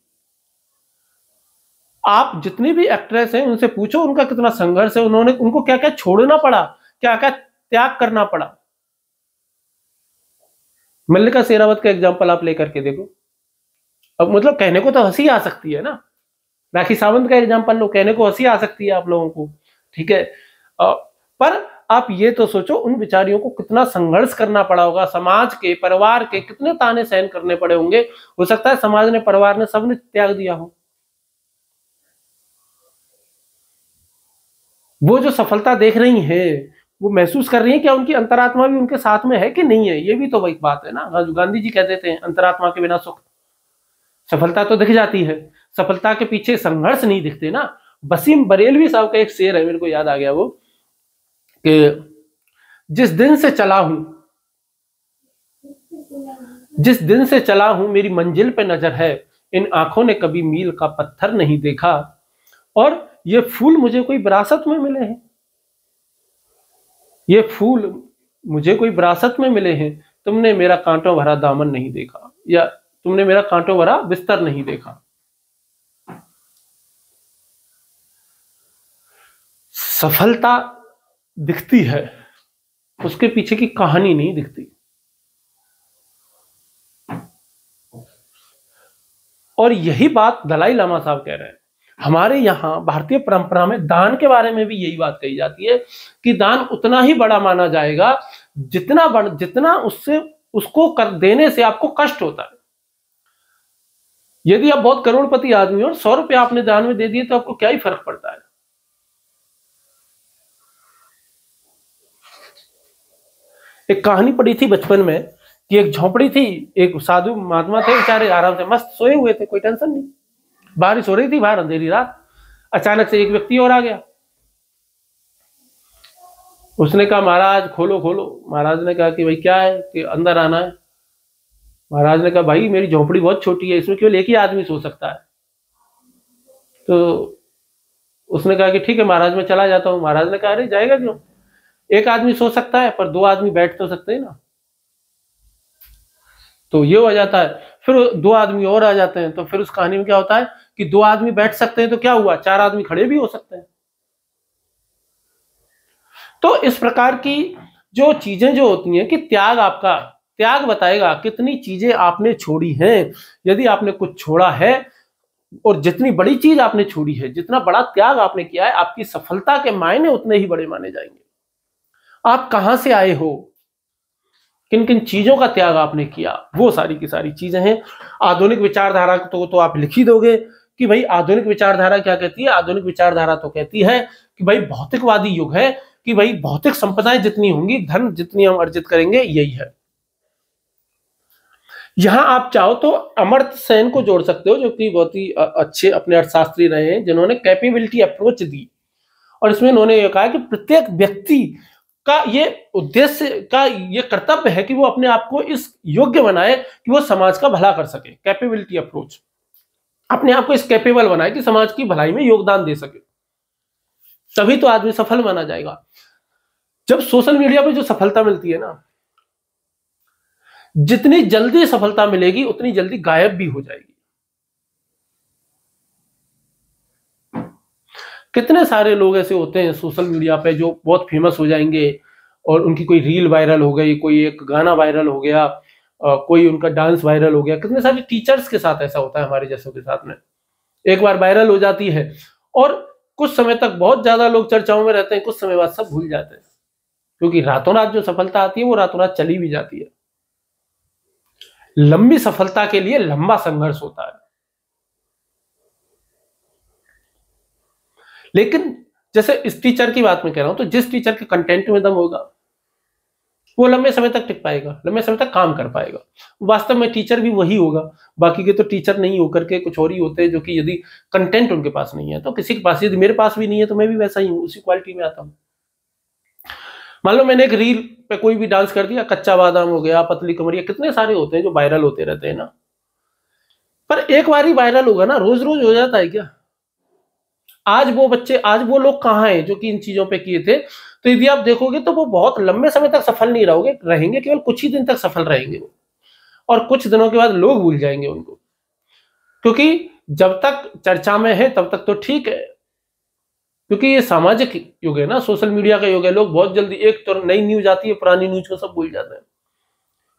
आप जितनी भी एक्ट्रेस हैं उनसे पूछो उनका कितना संघर्ष है उन्होंने उनको क्या क्या छोड़ना पड़ा क्या क्या त्याग करना पड़ा मल्लिका शेरावत का एग्जाम्पल आप लेकर के देखो अब मतलब कहने को तो हंसी आ सकती है ना राखी सावंत का एग्जाम्पल लो कहने को हंसी आ सकती है आप लोगों को ठीक है पर आप ये तो सोचो उन बिचारियों को कितना संघर्ष करना पड़ा होगा समाज के परिवार के कितने ताने सहन करने पड़े होंगे हो सकता है समाज ने परिवार ने सबने त्याग दिया हो वो जो सफलता देख रही है वो महसूस कर रही है क्या उनकी अंतरात्मा भी उनके साथ में है कि नहीं है ये भी तो वही बात है ना गांधी जी कहते थे अंतरात्मा के बिना सुख सफलता तो दिख जाती है सफलता के पीछे संघर्ष नहीं दिखते ना बसीम बरेलवी साहब का एक शेर है मेरे को याद आ गया वो कि जिस दिन से चला हूं जिस दिन से चला हूं मेरी मंजिल पे नजर है इन आंखों ने कभी मील का पत्थर नहीं देखा और ये फूल मुझे कोई विरासत में मिले हैं ये फूल मुझे कोई विरासत में मिले हैं तुमने मेरा कांटों भरा दामन नहीं देखा या तुमने मेरा कांटों भरा बिस्तर नहीं देखा सफलता दिखती है उसके पीछे की कहानी नहीं दिखती और यही बात दलाई लामा साहब कह रहे हैं हमारे यहाँ भारतीय परंपरा में दान के बारे में भी यही बात कही जाती है कि दान उतना ही बड़ा माना जाएगा जितना बड़, जितना उससे उसको कर देने से आपको कष्ट होता है यदि आप बहुत करोड़पति आदमी हो सौ रुपये आपने दान में दे दिए तो आपको क्या ही फर्क पड़ता है एक कहानी पड़ी थी बचपन में कि एक झोपड़ी थी एक साधु महात्मा थे बेचारे आराम से मस्त सोए हुए थे कोई टेंशन नहीं बारिश हो रही थी बाहर अंधेरी रात अचानक से एक व्यक्ति और आ गया उसने कहा महाराज खोलो खोलो महाराज ने कहा कि भाई क्या है कि अंदर आना है महाराज ने कहा भाई मेरी झोपड़ी बहुत छोटी है इसमें केवल एक ही आदमी सो सकता है तो उसने कहा कि ठीक है महाराज मैं चला जाता हूँ महाराज ने कहा अरे जाएगा क्यों एक आदमी सो सकता है पर दो आदमी बैठ तो सकते हैं ना तो ये हो जाता है फिर दो आदमी और आ जाते हैं तो फिर उस कहानी में क्या होता है कि दो आदमी बैठ सकते हैं तो क्या हुआ चार आदमी खड़े भी हो सकते हैं तो इस प्रकार की जो चीजें जो होती हैं कि त्याग आपका त्याग बताएगा कितनी चीजें आपने छोड़ी हैं यदि आपने कुछ छोड़ा है और जितनी बड़ी चीज आपने छोड़ी है जितना बड़ा त्याग आपने किया है आपकी सफलता के मायने उतने ही बड़े माने जाएंगे आप कहां से आए हो किन किन चीजों का त्याग आपने किया वो सारी की सारी चीजें हैं आधुनिक विचारधारा तो, तो आप लिख ही दोगे कि भाई आधुनिक विचारधारा क्या कहती है आधुनिक विचारधारा तो कहती है कि भाई भौतिकवादी युग है कि भाई भौतिक संपदाएं जितनी होंगी धन जितनी हम अर्जित करेंगे यही है यहां आप चाहो तो अमर्त सेन को जोड़ सकते हो जो कि बहुत ही अच्छे अपने अर्थशास्त्री रहे हैं जिन्होंने कैपेबिलिटी अप्रोच दी और इसमें उन्होंने ये कहा कि प्रत्येक व्यक्ति का ये उद्देश्य का ये कर्तव्य है कि वो अपने आप को इस योग्य बनाए कि वो समाज का भला कर सके कैपेबिलिटी अप्रोच अपने आप को इस कैपेबल बनाए कि समाज की भलाई में योगदान दे सके तभी तो आदमी सफल माना जाएगा जब सोशल मीडिया पे जो सफलता मिलती है ना जितनी जल्दी सफलता मिलेगी उतनी जल्दी गायब भी हो जाएगी कितने सारे लोग ऐसे होते हैं सोशल मीडिया पे जो बहुत फेमस हो जाएंगे और उनकी कोई रील वायरल हो गई कोई एक गाना वायरल हो गया कोई उनका डांस वायरल हो गया कितने सारे टीचर्स के साथ ऐसा होता है हमारे जैसों के साथ में एक बार वायरल हो जाती है और कुछ समय तक बहुत ज्यादा लोग चर्चाओं में रहते हैं कुछ समय बाद सब भूल जाते हैं क्योंकि रातों रात जो सफलता आती है वो रातों रात चली भी जाती है लंबी सफलता के लिए लंबा संघर्ष होता है लेकिन जैसे इस टीचर की बात में कह रहा हूं तो जिस टीचर के कंटेंट में दम होगा वो लंबे समय तक टिक पाएगा लंबे समय तक काम कर पाएगा वास्तव में टीचर भी वही होगा बाकी के तो टीचर नहीं होकर के कुछ और ही होते हैं जो कि यदि कंटेंट उनके पास नहीं है तो किसी के पास यदि मेरे पास भी नहीं है तो मैं भी वैसा ही हूँ उसी क्वालिटी में आता हूँ मान लो मैंने एक रील पे कोई भी डांस कर दिया कच्चा बादाम हो गया पतली कमरिया कितने सारे होते हैं जो वायरल होते रहते हैं ना पर एक बार ही वायरल होगा ना रोज रोज हो जाता है क्या आज वो बच्चे आज वो लोग कहाँ हैं जो कि इन चीजों पे किए थे तो यदि आप देखोगे तो वो बहुत लंबे समय तक सफल नहीं रहोगे रहेंगे केवल कुछ ही दिन तक सफल रहेंगे और कुछ दिनों के बाद लोग भूल जाएंगे उनको क्योंकि जब तक चर्चा में है तब तक तो ठीक है क्योंकि ये सामाजिक युग है ना सोशल मीडिया का युग है लोग बहुत जल्दी एक तो नई न्यूज आती है पुरानी न्यूज को सब भूल जाते हैं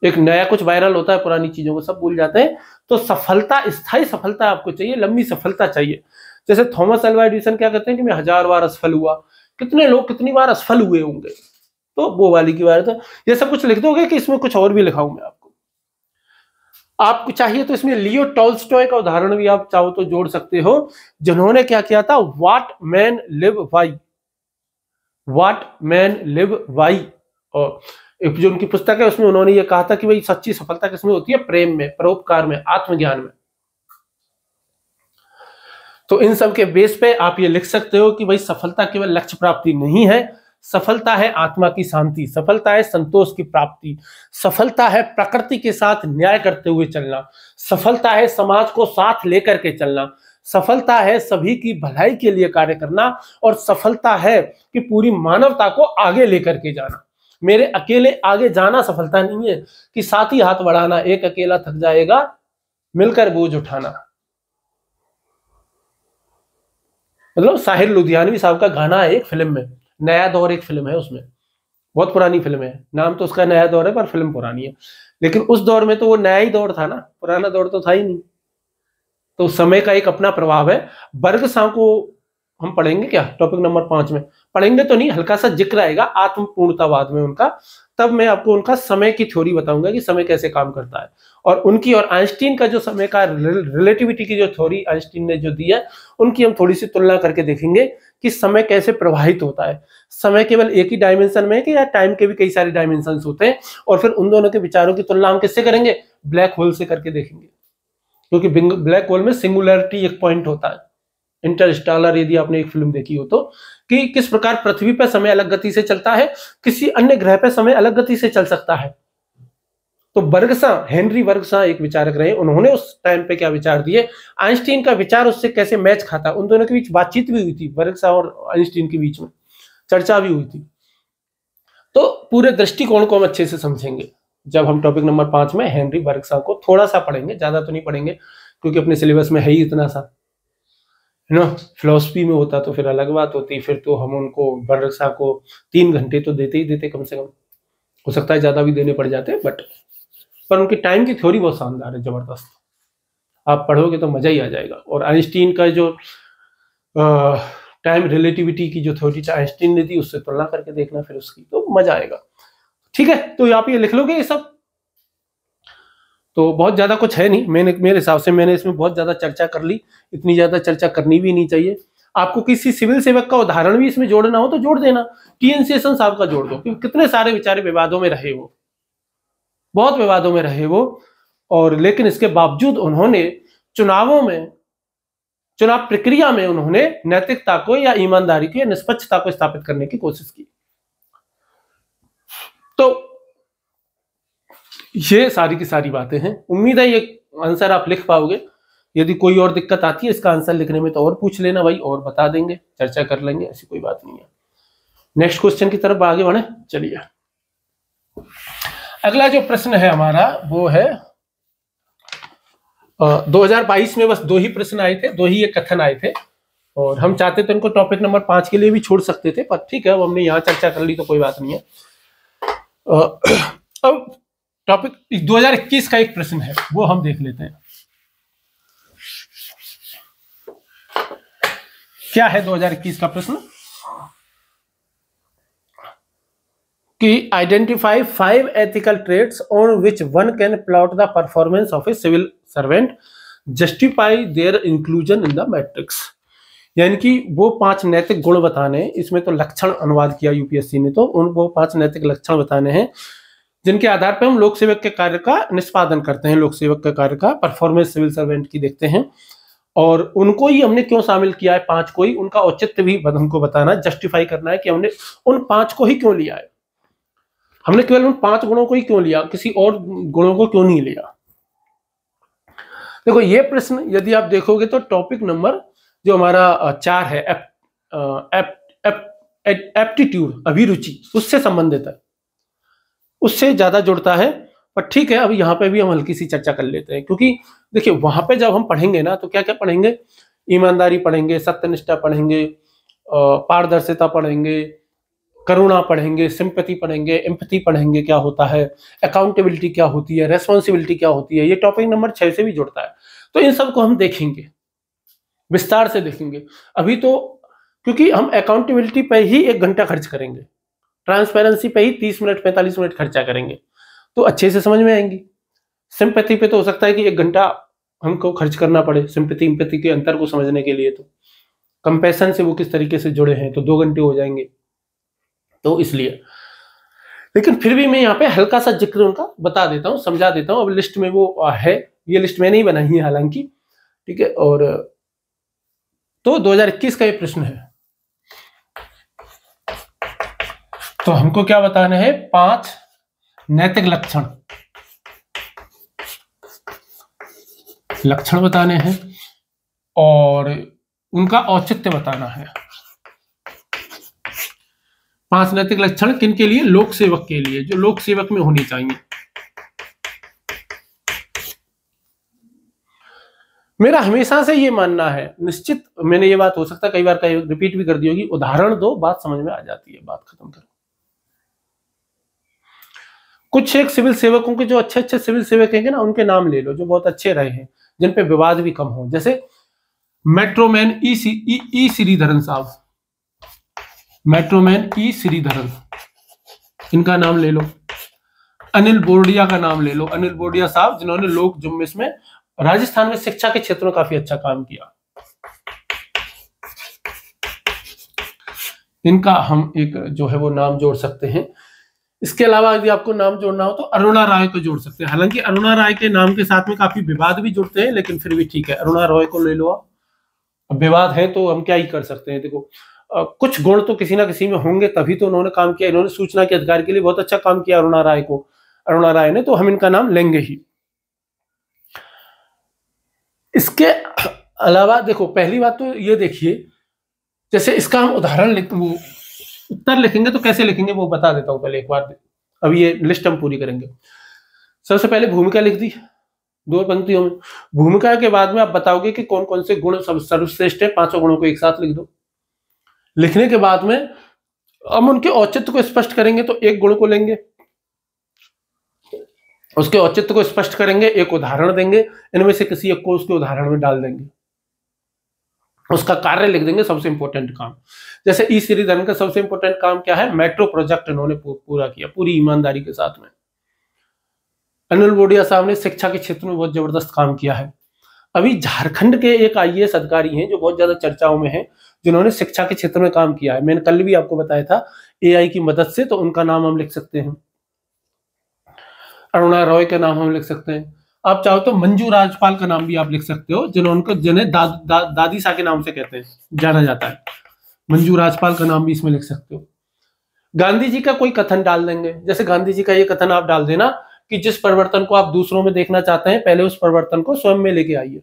एक नया कुछ वायरल होता है पुरानी चीजों को सब भूल जाते हैं तो सफलता स्थायी सफलता आपको चाहिए लंबी सफलता चाहिए जैसे थॉमस एलवा एडिसन क्या कहते हैं कि मैं हजार बार असफल हुआ कितने लोग कितनी बार असफल हुए होंगे तो वो वाली की बात है ये सब कुछ लिख दोगे कि इसमें कुछ और भी लिखा मैं आपको आपको चाहिए तो इसमें लियो टॉल्स्टॉय का उदाहरण भी आप चाहो तो जोड़ सकते हो जिन्होंने क्या किया था what man live by what man live by और जो उनकी पुस्तक है उसमें उन्होंने ये कहा था कि भाई सच्ची सफलता किसमें होती है प्रेम में परोपकार में आत्मज्ञान में तो इन सब के बेस पे आप ये लिख सकते हो कि भाई सफलता केवल लक्ष्य प्राप्ति नहीं है सफलता है आत्मा की शांति सफलता है संतोष की प्राप्ति सफलता है प्रकृति के साथ न्याय करते हुए चलना सफलता है समाज को साथ लेकर के चलना सफलता है सभी की भलाई के लिए कार्य करना और सफलता है कि पूरी मानवता को आगे लेकर के जाना मेरे अकेले आगे जाना सफलता नहीं है कि साथ ही हाथ बढ़ाना एक अकेला थक जाएगा मिलकर बोझ उठाना मतलब साहिर लुधियानवी साहब का गाना है एक फिल्म में नया दौर एक फिल्म है उसमें बहुत पुरानी फिल्म है नाम तो उसका नया दौर है पर फिल्म पुरानी है लेकिन उस दौर में तो वो नया ही दौर था ना पुराना दौर तो था ही नहीं तो समय का एक अपना प्रभाव है बर्ग साहब को हम पढ़ेंगे क्या टॉपिक नंबर पांच में पढ़ेंगे तो नहीं हल्का सा जिक्र आएगा आत्मपूर्णतावाद में उनका तब मैं आपको उनका समय की थ्योरी बताऊंगा कि समय कैसे काम करता है और उनकी और आइंस्टीन का जो समय का रिलेटिविटी की जो थ्योरी आइंस्टीन ने जो दी है उनकी हम थोड़ी सी तुलना करके देखेंगे कि समय कैसे प्रभावित होता है समय केवल एक ही डायमेंशन में है कि या टाइम के भी कई सारे डायमेंशन होते हैं और फिर उन दोनों के विचारों की तुलना हम किससे करेंगे ब्लैक होल से करके देखेंगे क्योंकि ब्लैक होल में सिंगुलरिटी एक पॉइंट होता है इंटरस्टालर यदि आपने एक फिल्म देखी हो तो कि किस प्रकार पृथ्वी पर समय अलग गति से चलता है किसी अन्य ग्रह पर समय अलग गति से चल सकता है तो बर्गसा हेनरी बर्गसा एक विचारक रहे उन्होंने उस टाइम पे क्या विचार दिए आइंस्टीन का विचार उससे कैसे मैच खाता उन दोनों के बीच बातचीत भी हुई थी बर्गसा और आइंस्टीन के बीच में चर्चा भी हुई थी तो पूरे दृष्टिकोण को हम अच्छे से समझेंगे जब हम टॉपिक नंबर पांच में हेनरी बर्गसा को थोड़ा सा पढ़ेंगे ज्यादा तो नहीं पढ़ेंगे क्योंकि अपने सिलेबस में है ही इतना सा ना फिलोसफी में होता तो फिर अलग बात होती फिर तो हम उनको भर को तीन घंटे तो देते ही देते कम से कम हो सकता है ज़्यादा भी देने पड़ जाते बट पर उनके टाइम की थ्योरी बहुत शानदार है ज़बरदस्त आप पढ़ोगे तो मज़ा ही आ जाएगा और आइंस्टीन का जो टाइम रिलेटिविटी की जो थ्योरी आइंस्टीन ने दी उससे तुलना करके देखना फिर उसकी तो मज़ा आएगा ठीक है तो आप ये लिख लोगे ये सब तो बहुत ज़्यादा कुछ है नहीं मैंने मेरे हिसाब से मैंने इसमें बहुत ज़्यादा चर्चा कर ली इतनी ज़्यादा चर्चा करनी भी नहीं चाहिए आपको किसी सिविल सेवक का उदाहरण भी इसमें जोड़ना हो तो जोड़ देना टी एन साहब का जोड़ दो क्योंकि कितने सारे बेचारे विवादों में रहे वो बहुत विवादों में रहे वो और लेकिन इसके बावजूद उन्होंने चुनावों में चुनाव प्रक्रिया में उन्होंने नैतिकता को या ईमानदारी को या निष्पक्षता को स्थापित करने की कोशिश की तो ये सारी की सारी बातें हैं उम्मीद है ये आंसर आप लिख पाओगे यदि कोई और दिक्कत आती है इसका आंसर लिखने में तो और पूछ लेना भाई और बता देंगे चर्चा कर लेंगे ऐसी कोई बात नहीं है नेक्स्ट क्वेश्चन की तरफ आगे बढ़े चलिए अगला जो प्रश्न है हमारा वो है आ, 2022 में बस दो ही प्रश्न आए थे दो ही ये कथन आए थे और हम चाहते तो इनको टॉपिक नंबर पांच के लिए भी छोड़ सकते थे पर ठीक है अब हमने यहाँ चर्चा कर ली तो कोई बात नहीं है आ, अब टॉपिक 2021 का एक प्रश्न है वो हम देख लेते हैं क्या है 2021 का प्रश्न कि identify five ethical traits on which one can plot the performance of a civil servant justify their inclusion in the matrix यानी कि वो पांच नैतिक गुण बताने इसमें तो लक्षण अनुवाद किया यूपीएससी ने तो उन वो पांच नैतिक लक्षण बताने हैं जिनके आधार पर हम लोक सेवक के कार्य का निष्पादन करते हैं लोक सेवक के कार्य का परफॉर्मेंस सिविल सर्वेंट की देखते हैं और उनको ही हमने क्यों शामिल किया है पांच को ही उनका औचित्य भी हमको बताना है जस्टिफाई करना है कि हमने उन पांच को ही क्यों लिया है हमने केवल उन पांच गुणों को ही क्यों लिया किसी और गुणों को क्यों नहीं लिया देखो ये प्रश्न यदि आप देखोगे तो टॉपिक नंबर जो हमारा चार है एप्टीट्यूड एप, एप, एप, एप्टीट्यूड अभिरुचि उससे संबंधित है उससे ज़्यादा जुड़ता है पर ठीक है अब यहाँ पे भी हम हल्की सी चर्चा कर लेते हैं क्योंकि देखिए वहां पे जब हम पढ़ेंगे ना तो क्या क्या पढ़ेंगे ईमानदारी पढ़ेंगे सत्यनिष्ठा पढ़ेंगे पारदर्शिता पढ़ेंगे करुणा पढ़ेंगे सिंपति पढ़ेंगे एम्पति पढ़ेंगे क्या होता है अकाउंटेबिलिटी क्या होती है रेस्पॉन्सिबिलिटी क्या होती है ये टॉपिक नंबर छः से भी जुड़ता है तो इन सबको हम देखेंगे विस्तार से देखेंगे अभी तो क्योंकि हम अकाउंटेबिलिटी पर ही एक घंटा खर्च करेंगे ट्रांसपेरेंसी पे ही तीस मिनट पैंतालीस मिनट खर्चा करेंगे तो अच्छे से समझ में आएंगी सिंपैथी पे तो हो सकता है कि एक घंटा हमको खर्च करना पड़े सिंपैथी इम्पैथी के अंतर को समझने के लिए तो कंपैशन से वो किस तरीके से जुड़े हैं तो दो घंटे हो जाएंगे तो इसलिए लेकिन फिर भी मैं यहाँ पे हल्का सा जिक्र उनका बता देता हूँ समझा देता हूँ अब लिस्ट में वो है ये लिस्ट मैंने ही बनाई है हालांकि ठीक है और तो 2021 का ये प्रश्न है तो हमको क्या बताना है पांच नैतिक लक्षण लक्षण बताने हैं और उनका औचित्य बताना है पांच नैतिक लक्षण किन के लिए लोक सेवक के लिए जो लोक सेवक में होनी चाहिए मेरा हमेशा से ये मानना है निश्चित मैंने ये बात हो सकता है कई बार कई रिपीट भी कर दी होगी उदाहरण दो बात समझ में आ जाती है बात खत्म करो कुछ एक सिविल सेवकों के जो अच्छे अच्छे सिविल सेवक हैं ना उनके नाम ले लो जो बहुत अच्छे रहे हैं जिन पे विवाद भी कम हो जैसे मेट्रोमैन ई ई श्रीधरन साहब मेट्रोमैन ई श्रीधरन इनका नाम ले लो अनिल बोर्डिया का नाम ले लो अनिल बोर्डिया साहब जिन्होंने लोक जुम्मिस में राजस्थान में शिक्षा के क्षेत्र में काफी अच्छा काम किया इनका हम एक जो है वो नाम जोड़ सकते हैं इसके अलावा यदि आपको नाम जोड़ना हो तो अरुणा राय को जोड़ सकते हैं हालांकि अरुणा राय के नाम के साथ में काफी विवाद भी जुड़ते हैं लेकिन फिर भी ठीक है अरुणा राय को ले लो आप विवाद है तो हम क्या ही कर सकते हैं देखो आ, कुछ गुण तो किसी ना किसी में होंगे तभी तो उन्होंने काम किया इन्होंने सूचना के अधिकार के लिए बहुत अच्छा काम किया अरुणा राय को अरुणा राय ने तो हम इनका नाम लेंगे ही इसके अलावा देखो पहली बात तो ये देखिए जैसे इसका हम उदाहरण उत्तर लिखेंगे तो कैसे लिखेंगे वो बता देता हूँ पहले एक बार अब ये लिस्ट हम पूरी करेंगे सबसे पहले भूमिका लिख दी दो पंक्तियों में भूमिका के बाद में आप बताओगे कि कौन कौन से गुण सब सर्वश्रेष्ठ है पांचों गुणों को एक साथ लिख दो लिखने के बाद में हम उनके औचित्य को स्पष्ट करेंगे तो एक गुण को लेंगे उसके औचित्य को स्पष्ट करेंगे एक उदाहरण देंगे इनमें से किसी एक को उसके उदाहरण में डाल देंगे उसका कार्य लिख देंगे सबसे इंपॉर्टेंट काम जैसे ई e श्रीधरन का सबसे इंपोर्टेंट काम क्या है मेट्रो प्रोजेक्ट इन्होंने पूरा किया पूरी ईमानदारी के साथ में अनिल बोडिया साहब ने शिक्षा के क्षेत्र में बहुत जबरदस्त काम किया है अभी झारखंड के एक आई अधिकारी हैं जो बहुत ज्यादा चर्चाओं में हैं जिन्होंने शिक्षा के क्षेत्र में काम किया है मैंने कल भी आपको बताया था एआई की मदद से तो उनका नाम हम लिख सकते हैं अरुणा रॉय का नाम हम लिख सकते हैं आप चाहो तो मंजू राजपाल का नाम भी आप लिख सकते हो जिन्होंने जिन्हें दा, दा, दादी शाह के नाम से कहते हैं जाना जाता है मंजू राजपाल का नाम भी इसमें लिख सकते हो गांधी जी का कोई कथन डाल देंगे जैसे गांधी जी का ये कथन आप डाल देना कि जिस परिवर्तन को आप दूसरों में देखना चाहते हैं पहले उस परिवर्तन को स्वयं में लेके आइए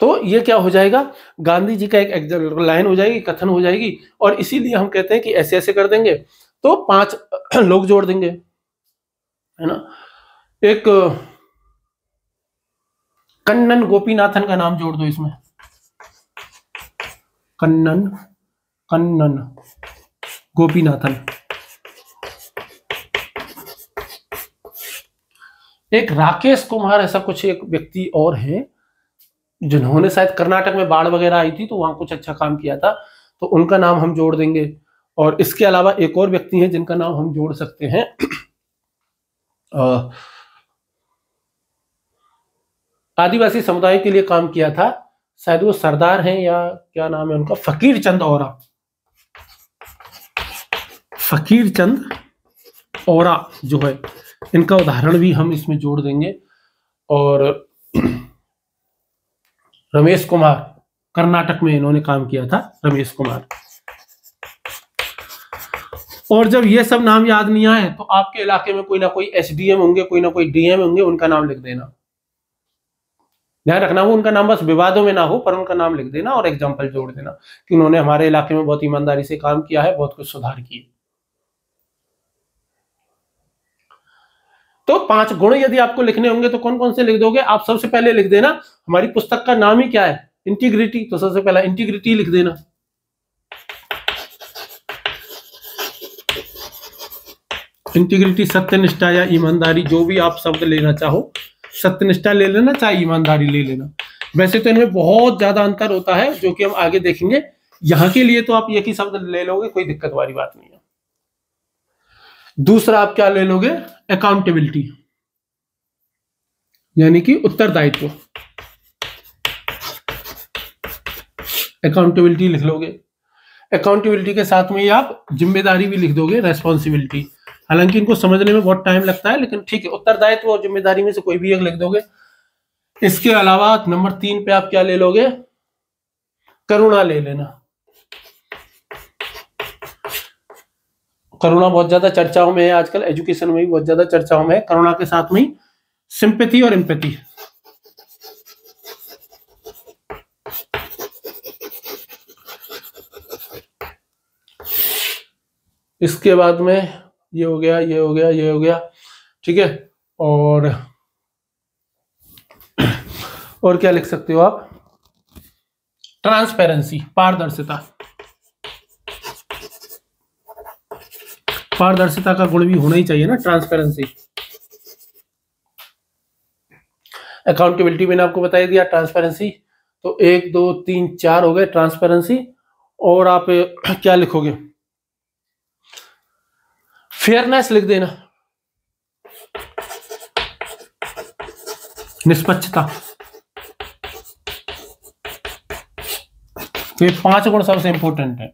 तो ये क्या हो जाएगा गांधी जी का एक लाइन हो जाएगी कथन हो जाएगी और इसीलिए हम कहते हैं कि ऐसे ऐसे कर देंगे तो पांच *clears throat* लोग जोड़ देंगे है ना एक कन्नन गोपीनाथन का नाम जोड़ दो इसमें कन्नन कन्नन गोपीनाथन एक राकेश कुमार ऐसा कुछ एक व्यक्ति और है जिन्होंने शायद कर्नाटक में बाढ़ वगैरह आई थी तो वहां कुछ अच्छा काम किया था तो उनका नाम हम जोड़ देंगे और इसके अलावा एक और व्यक्ति है जिनका नाम हम जोड़ सकते हैं आदिवासी समुदाय के लिए काम किया था शायद वो सरदार हैं या क्या नाम है उनका फकीर चंद और फकीर चंद और जो है इनका उदाहरण भी हम इसमें जोड़ देंगे और *clears throat* रमेश कुमार कर्नाटक में इन्होंने काम किया था रमेश कुमार और जब ये सब नाम याद नहीं आए तो आपके इलाके में कोई ना कोई एसडीएम होंगे कोई ना कोई डीएम होंगे उनका नाम लिख देना ध्यान रखना वो उनका नाम बस विवादों में ना हो पर उनका नाम लिख देना और एग्जाम्पल जोड़ देना कि उन्होंने हमारे इलाके में बहुत ईमानदारी से काम किया है बहुत कुछ सुधार किए तो पांच गुण यदि आपको लिखने होंगे तो कौन कौन से लिख दोगे आप सबसे पहले लिख देना हमारी पुस्तक का नाम ही क्या है इंटीग्रिटी तो सबसे पहला इंटीग्रिटी लिख देना इंटीग्रिटी सत्यनिष्ठा या ईमानदारी जो भी आप शब्द लेना चाहो सत्यनिष्ठा ले लेना चाहे ईमानदारी ले लेना वैसे तो इनमें बहुत ज्यादा अंतर होता है जो कि हम आगे देखेंगे यहां के लिए तो आप एक ही शब्द ले लोगे कोई दिक्कत वाली बात नहीं है दूसरा आप क्या ले लोगे अकाउंटेबिलिटी यानी कि उत्तरदायित्व अकाउंटेबिलिटी लिख लोगे अकाउंटेबिलिटी के साथ में ही आप जिम्मेदारी भी लिख दोगे रेस्पॉन्सिबिलिटी हालांकि इनको समझने में बहुत टाइम लगता है लेकिन ठीक है उत्तरदायित्व और जिम्मेदारी में से कोई भी एक लिख दोगे इसके अलावा नंबर तीन पे आप क्या ले लोगे करुणा ले लेना करुणा बहुत ज्यादा चर्चाओं में है आजकल एजुकेशन में भी बहुत ज्यादा चर्चाओं में है करुणा के साथ में सिंपथी और एम्पैथी इसके बाद में ये हो गया ये हो गया ये हो गया ठीक है और *clears throat* और क्या लिख सकते हो आप ट्रांसपेरेंसी पारदर्शिता पारदर्शिता का गुण भी होना ही चाहिए ना ट्रांसपेरेंसी अकाउंटेबिलिटी मैंने आपको बताया दिया ट्रांसपेरेंसी तो एक दो तीन चार हो गए ट्रांसपेरेंसी और आप क्या लिखोगे फेयरनेस लिख देना निष्पक्षता तो ये पांच गुण सबसे इंपॉर्टेंट है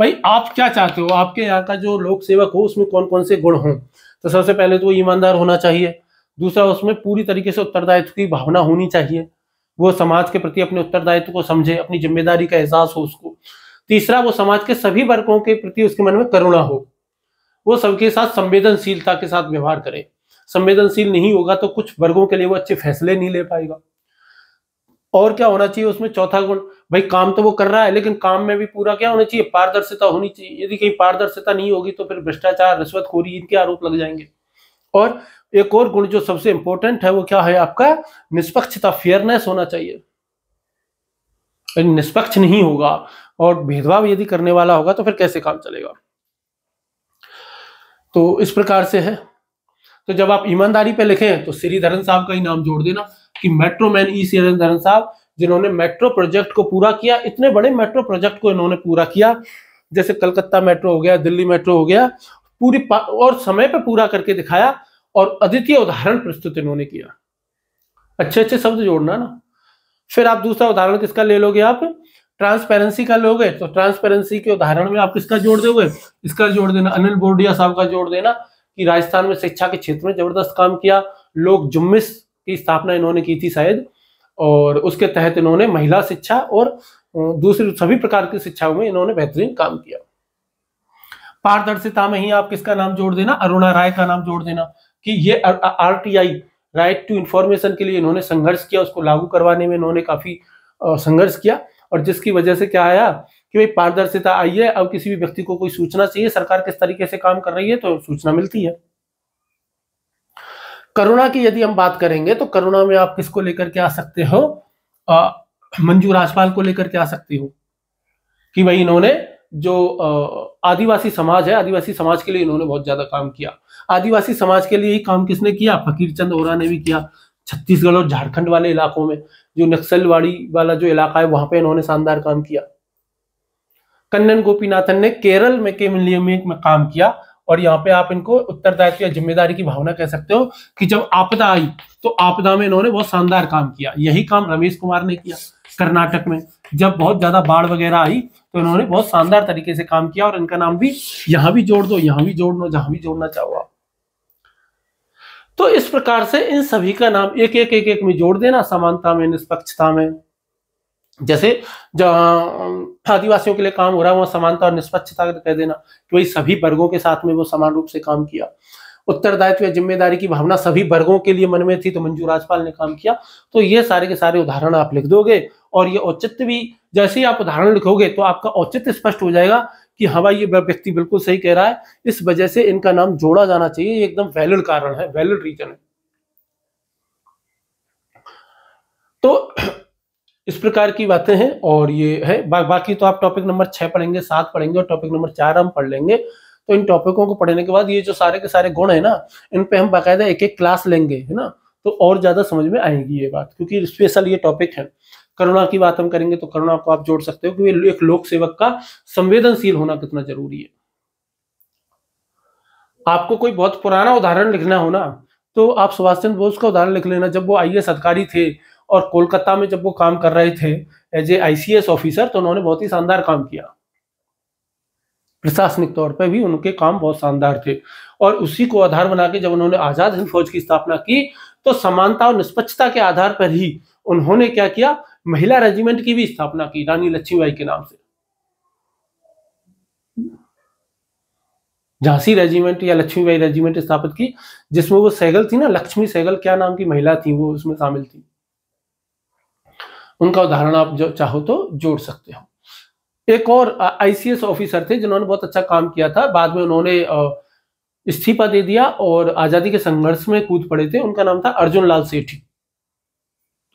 भाई आप क्या चाहते हो आपके यहाँ का जो लोक सेवक हो उसमें कौन कौन से गुण हों तो सबसे पहले तो वो ईमानदार होना चाहिए दूसरा उसमें पूरी तरीके से उत्तरदायित्व की भावना होनी चाहिए वो समाज के प्रति अपने उत्तरदायित्व को समझे अपनी जिम्मेदारी का एहसास हो उसको तीसरा वो समाज के सभी वर्गों के प्रति उसके मन में करुणा हो वो सबके साथ संवेदनशीलता के साथ व्यवहार करे संवेदनशील नहीं होगा तो कुछ वर्गों के लिए वो अच्छे फैसले नहीं ले पाएगा और क्या होना चाहिए उसमें चौथा गुण भाई काम तो वो कर रहा है लेकिन काम में भी पूरा क्या होना चाहिए पारदर्शिता होनी चाहिए यदि कहीं पारदर्शिता नहीं होगी तो फिर भ्रष्टाचार रिश्वतखोरी इनके आरोप लग जाएंगे और एक और गुण जो सबसे इंपॉर्टेंट है वो क्या है आपका निष्पक्षता फेयरनेस होना चाहिए निष्पक्ष नहीं होगा और भेदभाव यदि करने वाला होगा तो फिर कैसे काम चलेगा तो इस प्रकार से है तो जब आप ईमानदारी पे लिखें तो श्रीधरन साहब का ही नाम जोड़ देना कि मेट्रो मैन ई श्रीधरन साहब जिन्होंने मेट्रो प्रोजेक्ट को पूरा किया इतने बड़े मेट्रो प्रोजेक्ट को इन्होंने पूरा किया जैसे कलकत्ता मेट्रो हो गया दिल्ली मेट्रो हो गया पूरी और समय पर पूरा करके दिखाया और अद्वितीय उदाहरण प्रस्तुत इन्होंने किया अच्छे अच्छे शब्द जोड़ना ना फिर आप दूसरा उदाहरण किसका ले लोगे आप ट्रांसपेरेंसी का लोगे तो ट्रांसपेरेंसी के उदाहरण में आप किसका जोड़ दोगे इसका जोड़ देना अनिल बोर्डिया साहब का जोड़ देना कि राजस्थान में शिक्षा के क्षेत्र में जबरदस्त काम किया लोक जुम्मिस की स्थापना इन्होंने की थी शायद और उसके तहत इन्होंने महिला शिक्षा और दूसरी सभी प्रकार की शिक्षाओं में इन्होंने बेहतरीन काम किया पारदर्शिता में ही आप किसका नाम जोड़ देना अरुणा राय का नाम जोड़ देना कि ये आरटीआई राइट टू इंफॉर्मेशन के लिए इन्होंने संघर्ष किया उसको लागू करवाने में इन्होंने काफी संघर्ष किया और जिसकी वजह से क्या आया कि भाई पारदर्शिता आई है अब किसी भी व्यक्ति को कोई सूचना चाहिए सरकार किस तरीके से काम कर रही है तो सूचना मिलती है करुणा की यदि हम बात करेंगे तो करुणा में आप किसको लेकर के आ सकते हो मंजू राजपाल को लेकर के आ सकते हो कि भाई इन्होंने जो आदिवासी समाज है आदिवासी समाज के लिए इन्होंने बहुत ज्यादा काम किया आदिवासी समाज के लिए ही काम किसने किया फकीर चंद ओरा ने भी किया छत्तीसगढ़ और झारखंड वाले इलाकों में जो नक्सलवाड़ी वाला जो इलाका है वहां पे इन्होंने शानदार काम किया कन्नन गोपीनाथन ने केरल में के में, में काम किया और यहाँ पे आप इनको उत्तरदायित्व या जिम्मेदारी की भावना कह सकते हो कि जब आपदा आई तो आपदा में इन्होंने बहुत शानदार काम किया यही काम रमेश कुमार ने किया कर्नाटक में जब बहुत ज्यादा बाढ़ वगैरह आई तो इन्होंने बहुत शानदार तरीके से काम किया और इनका नाम भी यहाँ भी जोड़ दो यहाँ भी जोड़ दो जहां भी जोड़ना चाहो आप तो इस प्रकार से इन सभी का नाम एक एक एक एक में जोड़ देना समानता में निष्पक्षता में जैसे जहाँ आदिवासियों के लिए काम हो रहा है वहां समानता और निष्पक्षता कह देना कि भाई सभी वर्गों के साथ में वो समान रूप से काम किया उत्तरदायित्व या जिम्मेदारी की भावना सभी वर्गों के लिए मन में थी तो मंजू राजपाल ने काम किया तो ये सारे के सारे उदाहरण आप लिख दोगे और ये औचित्य भी जैसे ही आप उदाहरण लिखोगे तो आपका औचित्य स्पष्ट हो जाएगा कि हाँ भाई ये व्यक्ति बिल्कुल सही कह रहा है इस वजह से इनका नाम जोड़ा जाना चाहिए ये एकदम वैलिड कारण है वैलिड रीजन है तो इस प्रकार की बातें हैं और ये है बा, बाकी तो आप टॉपिक नंबर छह पढ़ेंगे सात पढ़ेंगे और टॉपिक नंबर चार हम पढ़ लेंगे तो इन टॉपिकों को पढ़ने के बाद ये जो सारे के सारे गुण है ना इन पे हम बाकायदा एक एक क्लास लेंगे है ना तो और ज्यादा समझ में आएगी ये बात क्योंकि स्पेशल ये टॉपिक है करुणा की बात हम करेंगे तो करुणा को आप जोड़ सकते हो क्योंकि एक लोक सेवक का संवेदनशील होना कितना जरूरी है आपको कोई बहुत पुराना उदाहरण लिखना हो ना तो आप सुभाष चंद्र बोस का उदाहरण लिख लेना जब वो आई अधिकारी थे और कोलकाता में जब वो काम कर रहे थे एज ए आईसीएस ऑफिसर तो उन्होंने बहुत ही शानदार काम किया प्रशासनिक तौर पर भी उनके काम बहुत शानदार थे और उसी को आधार बना के जब उन्होंने आजाद हिंद फौज की स्थापना की तो समानता और निष्पक्षता के आधार पर ही उन्होंने क्या किया महिला रेजिमेंट की भी स्थापना की रानी लक्ष्मीबाई के नाम से झांसी रेजिमेंट या लक्ष्मीबाई रेजिमेंट स्थापित की जिसमें वो सहगल थी ना लक्ष्मी सहगल क्या नाम की महिला थी वो उसमें शामिल थी उनका उदाहरण आप जो चाहो तो जोड़ सकते हो एक और आईसीएस ऑफिसर थे जिन्होंने बहुत अच्छा काम किया था बाद में उन्होंने इस्तीफा दे दिया और आजादी के संघर्ष में कूद पड़े थे उनका नाम था अर्जुन लाल सेठी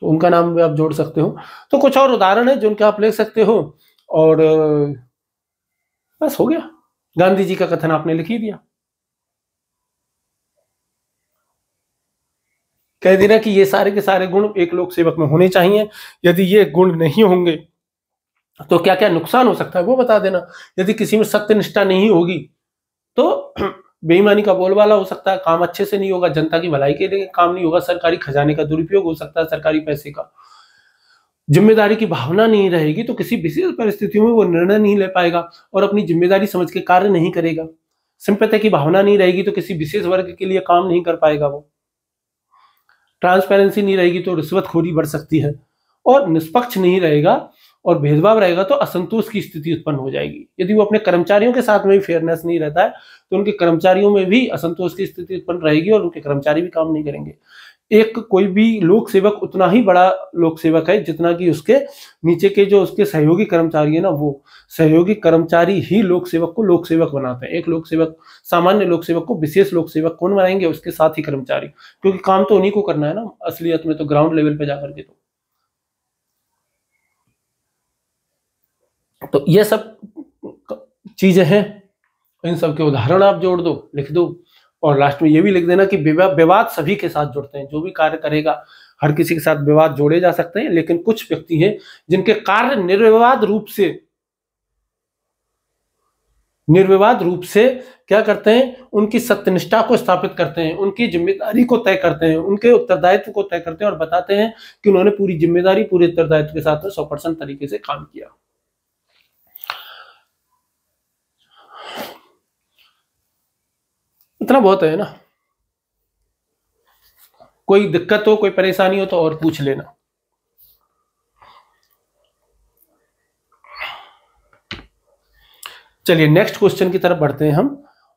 तो उनका नाम भी आप जोड़ सकते हो तो कुछ और उदाहरण है जिनका आप ले सकते हो और बस हो गया गांधी जी का कथन आपने लिख ही दिया कह देना कि ये सारे के सारे गुण एक लोक सेवक में होने चाहिए यदि ये गुण नहीं होंगे तो क्या क्या नुकसान हो सकता है वो बता देना यदि किसी में सत्य निष्ठा नहीं होगी तो बेईमानी का बोलबाला हो सकता है काम अच्छे से नहीं होगा जनता की भलाई के लिए काम नहीं होगा सरकारी खजाने का दुरुपयोग हो सकता है सरकारी पैसे का जिम्मेदारी की भावना नहीं रहेगी तो किसी विशेष परिस्थितियों में वो निर्णय नहीं ले पाएगा और अपनी जिम्मेदारी समझ के कार्य नहीं करेगा सिंपत्ति की भावना नहीं रहेगी तो किसी विशेष वर्ग के लिए काम नहीं कर पाएगा वो ट्रांसपेरेंसी नहीं रहेगी तो रिश्वतखोरी बढ़ सकती है और निष्पक्ष नहीं रहेगा और भेदभाव रहेगा तो असंतोष की स्थिति उत्पन्न हो जाएगी यदि वो अपने कर्मचारियों के साथ में भी फेयरनेस नहीं रहता है तो उनके कर्मचारियों में भी असंतोष की स्थिति उत्पन्न रहेगी और उनके कर्मचारी भी काम नहीं करेंगे एक कोई भी लोक सेवक उतना ही बड़ा लोक सेवक है जितना कि उसके नीचे के जो उसके सहयोगी कर्मचारी है ना वो सहयोगी कर्मचारी ही लोक सेवक को लोक सेवक बनाते हैं एक लोक सेवक सामान्य लोक सेवक को विशेष लोक सेवक कौन बनाएंगे उसके साथ ही कर्मचारी क्योंकि काम तो उन्हीं को करना है ना असलियत में तो ग्राउंड लेवल पे जाकर के तो तो ये सब चीज़ें हैं इन सब के उदाहरण आप जोड़ दो लिख दो और लास्ट में ये भी लिख देना कि विवाद सभी के साथ जुड़ते हैं जो भी कार्य करेगा हर किसी के साथ विवाद जोड़े जा सकते हैं लेकिन कुछ व्यक्ति हैं जिनके कार्य निर्विवाद रूप से निर्विवाद रूप से क्या करते हैं उनकी सत्यनिष्ठा को स्थापित करते हैं उनकी जिम्मेदारी को तय करते हैं उनके उत्तरदायित्व को तय करते हैं और बताते हैं कि उन्होंने पूरी जिम्मेदारी पूरे उत्तरदायित्व के साथ सौ परसेंट तरीके से काम किया इतना बहुत है ना कोई दिक्कत हो कोई परेशानी हो तो और पूछ लेना चलिए नेक्स्ट क्वेश्चन की तरफ बढ़ते हैं हम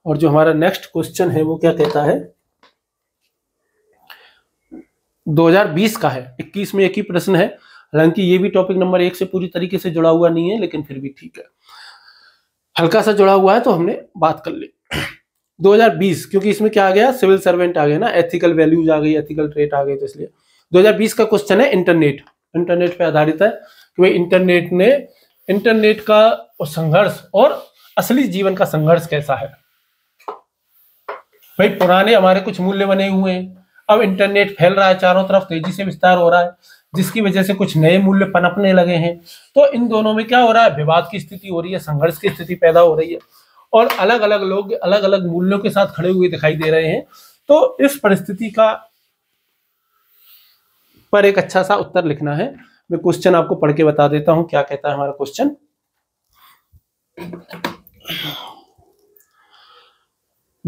और जो हमारा नेक्स्ट क्वेश्चन है वो क्या कहता है 2020 का है 21 में एक ही प्रश्न है हालांकि ये भी टॉपिक नंबर एक से पूरी तरीके से जुड़ा हुआ नहीं है लेकिन फिर भी ठीक है हल्का सा जुड़ा हुआ है तो हमने बात कर ली 2020 क्योंकि इसमें क्या आ गया सिविल सर्वेंट आ गया ना एथिकल वैल्यूज आ गई एथिकल ट्रेट आ गई तो इसलिए 2020 का क्वेश्चन है इंटरनेट इंटरनेट पे आधारित है कि भाई इंटरनेट ने इंटरनेट का संघर्ष और असली जीवन का संघर्ष कैसा है भाई पुराने हमारे कुछ मूल्य बने हुए हैं अब इंटरनेट फैल रहा है चारों तरफ तेजी से विस्तार हो रहा है जिसकी वजह से कुछ नए मूल्य पनपने लगे हैं तो इन दोनों में क्या हो रहा है विवाद की स्थिति हो रही है संघर्ष की स्थिति पैदा हो रही है और अलग अलग लोग अलग अलग मूल्यों के साथ खड़े हुए दिखाई दे रहे हैं तो इस परिस्थिति का पर एक अच्छा सा उत्तर लिखना है मैं क्वेश्चन आपको पढ़ के बता देता हूं क्या कहता है हमारा question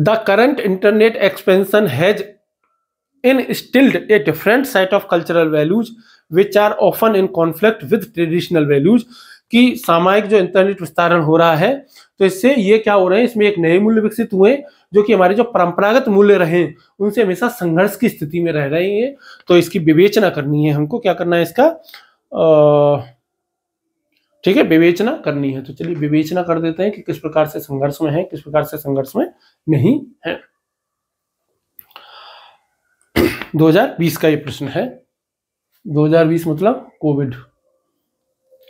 the current internet expansion has instilled a different set of cultural values which are often in conflict with traditional values कि सामायिक जो इंटरनेट विस्तारण हो रहा है तो इससे ये क्या हो रहे हैं इसमें एक नए मूल्य विकसित हुए जो कि हमारे जो परंपरागत मूल्य रहे उनसे हमेशा संघर्ष की स्थिति में रह रहे हैं तो इसकी विवेचना करनी है हमको क्या करना है इसका ठीक है विवेचना करनी है तो चलिए विवेचना कर देते हैं कि किस प्रकार से संघर्ष में है किस प्रकार से संघर्ष में नहीं है 2020 का ये प्रश्न है 2020 मतलब कोविड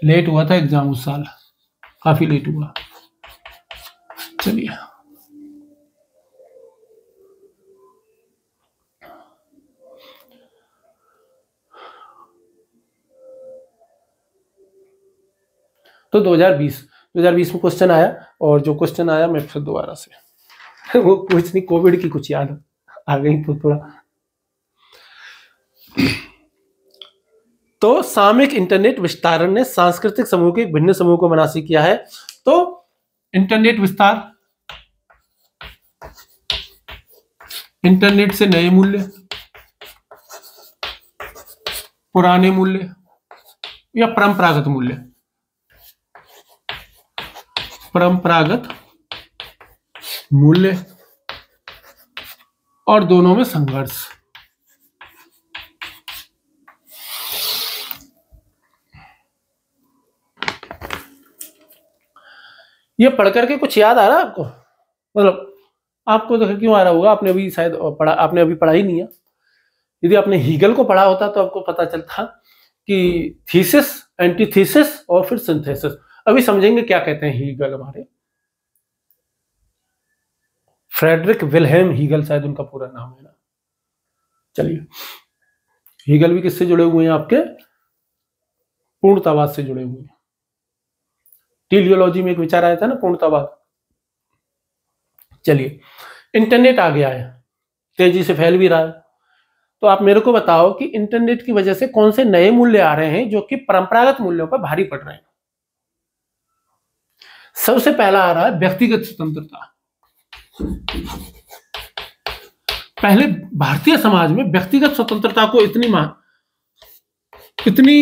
लेट हुआ था एग्जाम उस साल काफी लेट हुआ चलिए तो 2020 2020 में क्वेश्चन आया और जो क्वेश्चन आया मैं फिर दोबारा से *laughs* वो कुछ नहीं कोविड की कुछ याद आ गई तो थोड़ा तो सामयिक इंटरनेट विस्तारण ने सांस्कृतिक समूह के भिन्न समूह को मनासी किया है तो इंटरनेट विस्तार इंटरनेट से नए मूल्य पुराने मूल्य या परंपरागत मूल्य परंपरागत मूल्य और दोनों में संघर्ष ये पढ़ करके कुछ याद आ रहा है आपको मतलब आपको तो क्यों आ रहा होगा आपने अभी शायद पढ़ा आपने अभी पढ़ा ही नहीं है यदि आपने हीगल को पढ़ा होता तो आपको पता चलता कि थीसिस एंटीथीसिस और फिर सिंथेसिस अभी समझेंगे क्या कहते हैं हीगल हमारे फ्रेडरिक विलहेम हीगल शायद उनका पूरा नाम है ना चलिए हीगल भी किससे जुड़े हुए हैं आपके पूर्णतावाद से जुड़े हुए हैं टीलियोलॉजी में एक विचार आया था ना पूर्णतावाद चलिए इंटरनेट आ गया है तेजी से फैल भी रहा है तो आप मेरे को बताओ कि इंटरनेट की वजह से कौन से नए मूल्य आ रहे हैं जो कि परंपरागत मूल्यों पर भारी पड़ रहे हैं सबसे पहला आ रहा है व्यक्तिगत स्वतंत्रता पहले भारतीय समाज में व्यक्तिगत स्वतंत्रता को इतनी इतनी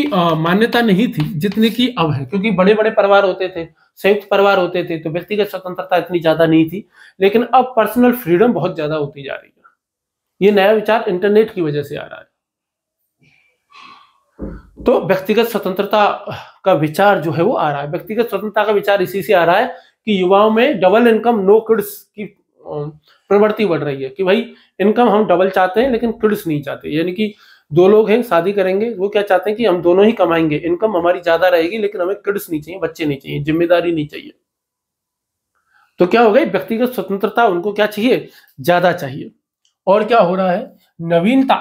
मान्यता नहीं थी जितनी की अब है क्योंकि बड़े बड़े परिवार होते थे संयुक्त परिवार होते थे तो व्यक्तिगत स्वतंत्रता इतनी ज्यादा नहीं थी लेकिन अब पर्सनल फ्रीडम बहुत ज्यादा होती जा रही है ये नया विचार इंटरनेट की वजह से आ रहा है तो व्यक्तिगत स्वतंत्रता का विचार जो है वो आ रहा है व्यक्तिगत स्वतंत्रता का विचार इसी से आ रहा है कि युवाओं में डबल इनकम नो किड्स की प्रवृत्ति बढ़ रही है कि भाई इनकम हम डबल चाहते हैं लेकिन किड्स नहीं चाहते यानी कि दो लोग हैं शादी करेंगे वो क्या चाहते हैं कि हम दोनों ही कमाएंगे इनकम हमारी ज्यादा रहेगी लेकिन हमें किड्स नहीं चाहिए बच्चे नहीं चाहिए जिम्मेदारी नहीं चाहिए तो क्या हो गई व्यक्तिगत स्वतंत्रता उनको क्या चाहिए ज्यादा चाहिए और क्या हो रहा है नवीनता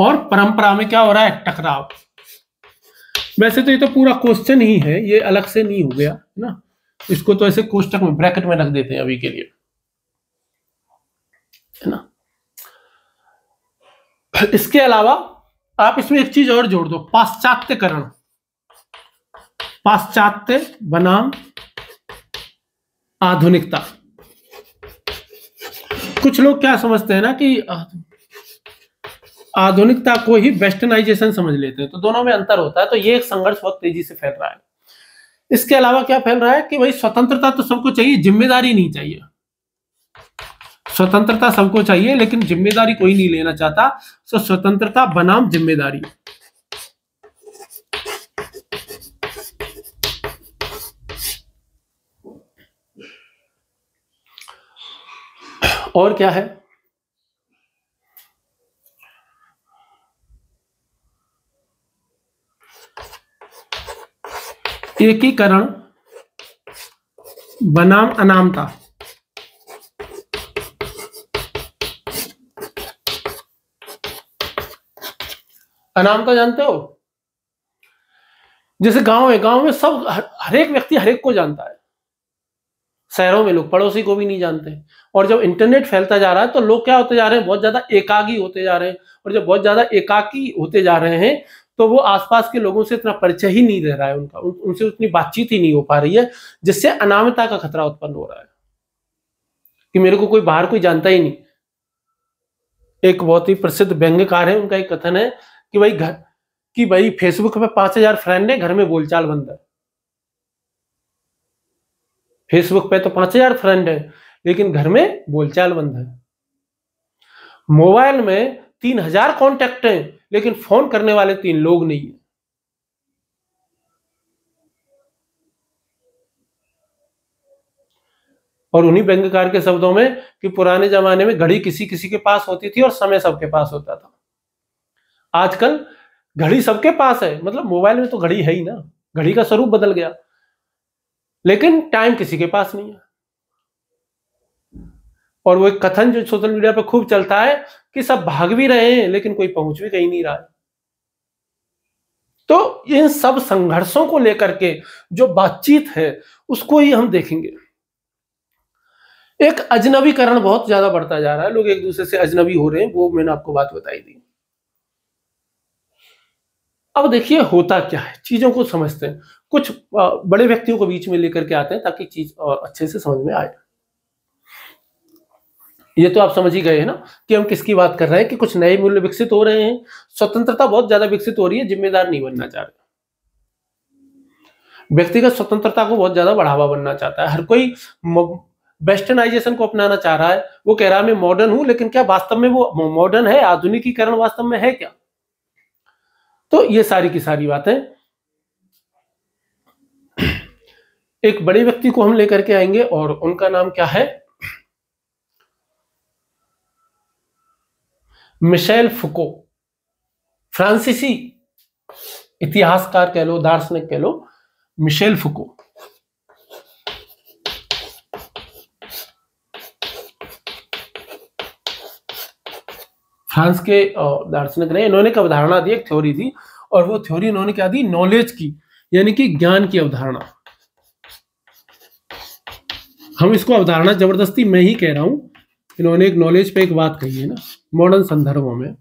और परंपरा में क्या हो रहा है टकराव वैसे तो ये तो पूरा क्वेश्चन ही है ये अलग से नहीं हो गया है ना इसको तो ऐसे कोष्टक में ब्रैकेट में रख देते हैं अभी के लिए है ना *coughs* इसके अलावा आप इसमें एक चीज और जोड़ दो पाश्चात्यकरण पाश्चात्य बनाम आधुनिकता कुछ लोग क्या समझते हैं ना कि आधुनिकता को ही वेस्टर्नाइजेशन समझ लेते हैं तो दोनों में अंतर होता है तो ये एक संघर्ष बहुत तेजी से फैल रहा है इसके अलावा क्या फैल रहा है कि भाई स्वतंत्रता तो सबको चाहिए जिम्मेदारी नहीं चाहिए स्वतंत्रता सबको चाहिए लेकिन जिम्मेदारी कोई नहीं लेना चाहता सो स्वतंत्रता बनाम जिम्मेदारी और क्या है एकीकरण बनाम अनामता अनाम का जानते हो जैसे गांव है गांव में सब हर एक व्यक्ति हर एक को जानता है शहरों में लोग पड़ोसी को भी नहीं जानते और जब इंटरनेट फैलता जा रहा है तो लोग क्या होते जा रहे हैं बहुत ज्यादा एकाकी होते जा रहे हैं और जब बहुत ज्यादा एकाकी होते जा रहे हैं तो वो आसपास के लोगों से इतना परिचय ही नहीं रह रहा है उनका उन, उनसे उतनी बातचीत ही नहीं हो पा रही है जिससे अनामता का खतरा उत्पन्न हो रहा है कि मेरे को कोई बाहर कोई जानता ही नहीं एक बहुत ही प्रसिद्ध व्यंग्यकार है उनका एक कथन है कि भाई घर कि भाई फेसबुक पे पांच हजार फ्रेंड है घर में बोलचाल बंद है फेसबुक पे तो पांच हजार फ्रेंड है लेकिन घर में बोलचाल बंद है मोबाइल में तीन हजार कॉन्टेक्ट है लेकिन फोन करने वाले तीन लोग नहीं है और उन्हीं व्यंगकार के शब्दों में कि पुराने जमाने में घड़ी किसी किसी के पास होती थी और समय सबके पास होता था आजकल घड़ी सबके पास है मतलब मोबाइल में तो घड़ी है ही ना घड़ी का स्वरूप बदल गया लेकिन टाइम किसी के पास नहीं है और वो एक कथन जो सोशल मीडिया पर खूब चलता है कि सब भाग भी रहे हैं लेकिन कोई पहुंच भी कहीं नहीं रहा है तो इन सब संघर्षों को लेकर के जो बातचीत है उसको ही हम देखेंगे एक अजनबीकरण बहुत ज्यादा बढ़ता जा रहा है लोग एक दूसरे से अजनबी हो रहे हैं वो मैंने आपको बात बताई दी अब देखिए होता क्या है चीजों को समझते हैं कुछ बड़े व्यक्तियों को बीच में लेकर के आते हैं ताकि चीज अच्छे से समझ में आए ये तो आप समझ ही गए हैं ना कि हम किसकी बात कर रहे हैं कि कुछ नए मूल्य विकसित हो रहे हैं स्वतंत्रता बहुत ज्यादा विकसित हो रही है जिम्मेदार नहीं बनना चाह रहे व्यक्तिगत स्वतंत्रता को बहुत ज्यादा बढ़ावा बनना चाहता है हर कोई वेस्टर्नाइजेशन को अपनाना चाह रहा है वो कह रहा है मैं मॉडर्न हूं लेकिन क्या वास्तव में वो मॉडर्न है आधुनिकीकरण वास्तव में है क्या तो ये सारी की सारी बातें एक बड़े व्यक्ति को हम लेकर के आएंगे और उनका नाम क्या है मिशेल फुको फ्रांसीसी इतिहासकार कह लो दार्शनिक कह लो मिशेल फुको फ्रांस के दार्शनिक रहे इन्होंने एक अवधारणा दी एक थ्योरी दी और वो थ्योरी इन्होंने क्या दी नॉलेज की यानी कि ज्ञान की अवधारणा हम इसको अवधारणा जबरदस्ती मैं ही कह रहा हूं इन्होंने एक नॉलेज पे एक बात कही है ना मॉडर्न संदर्भों में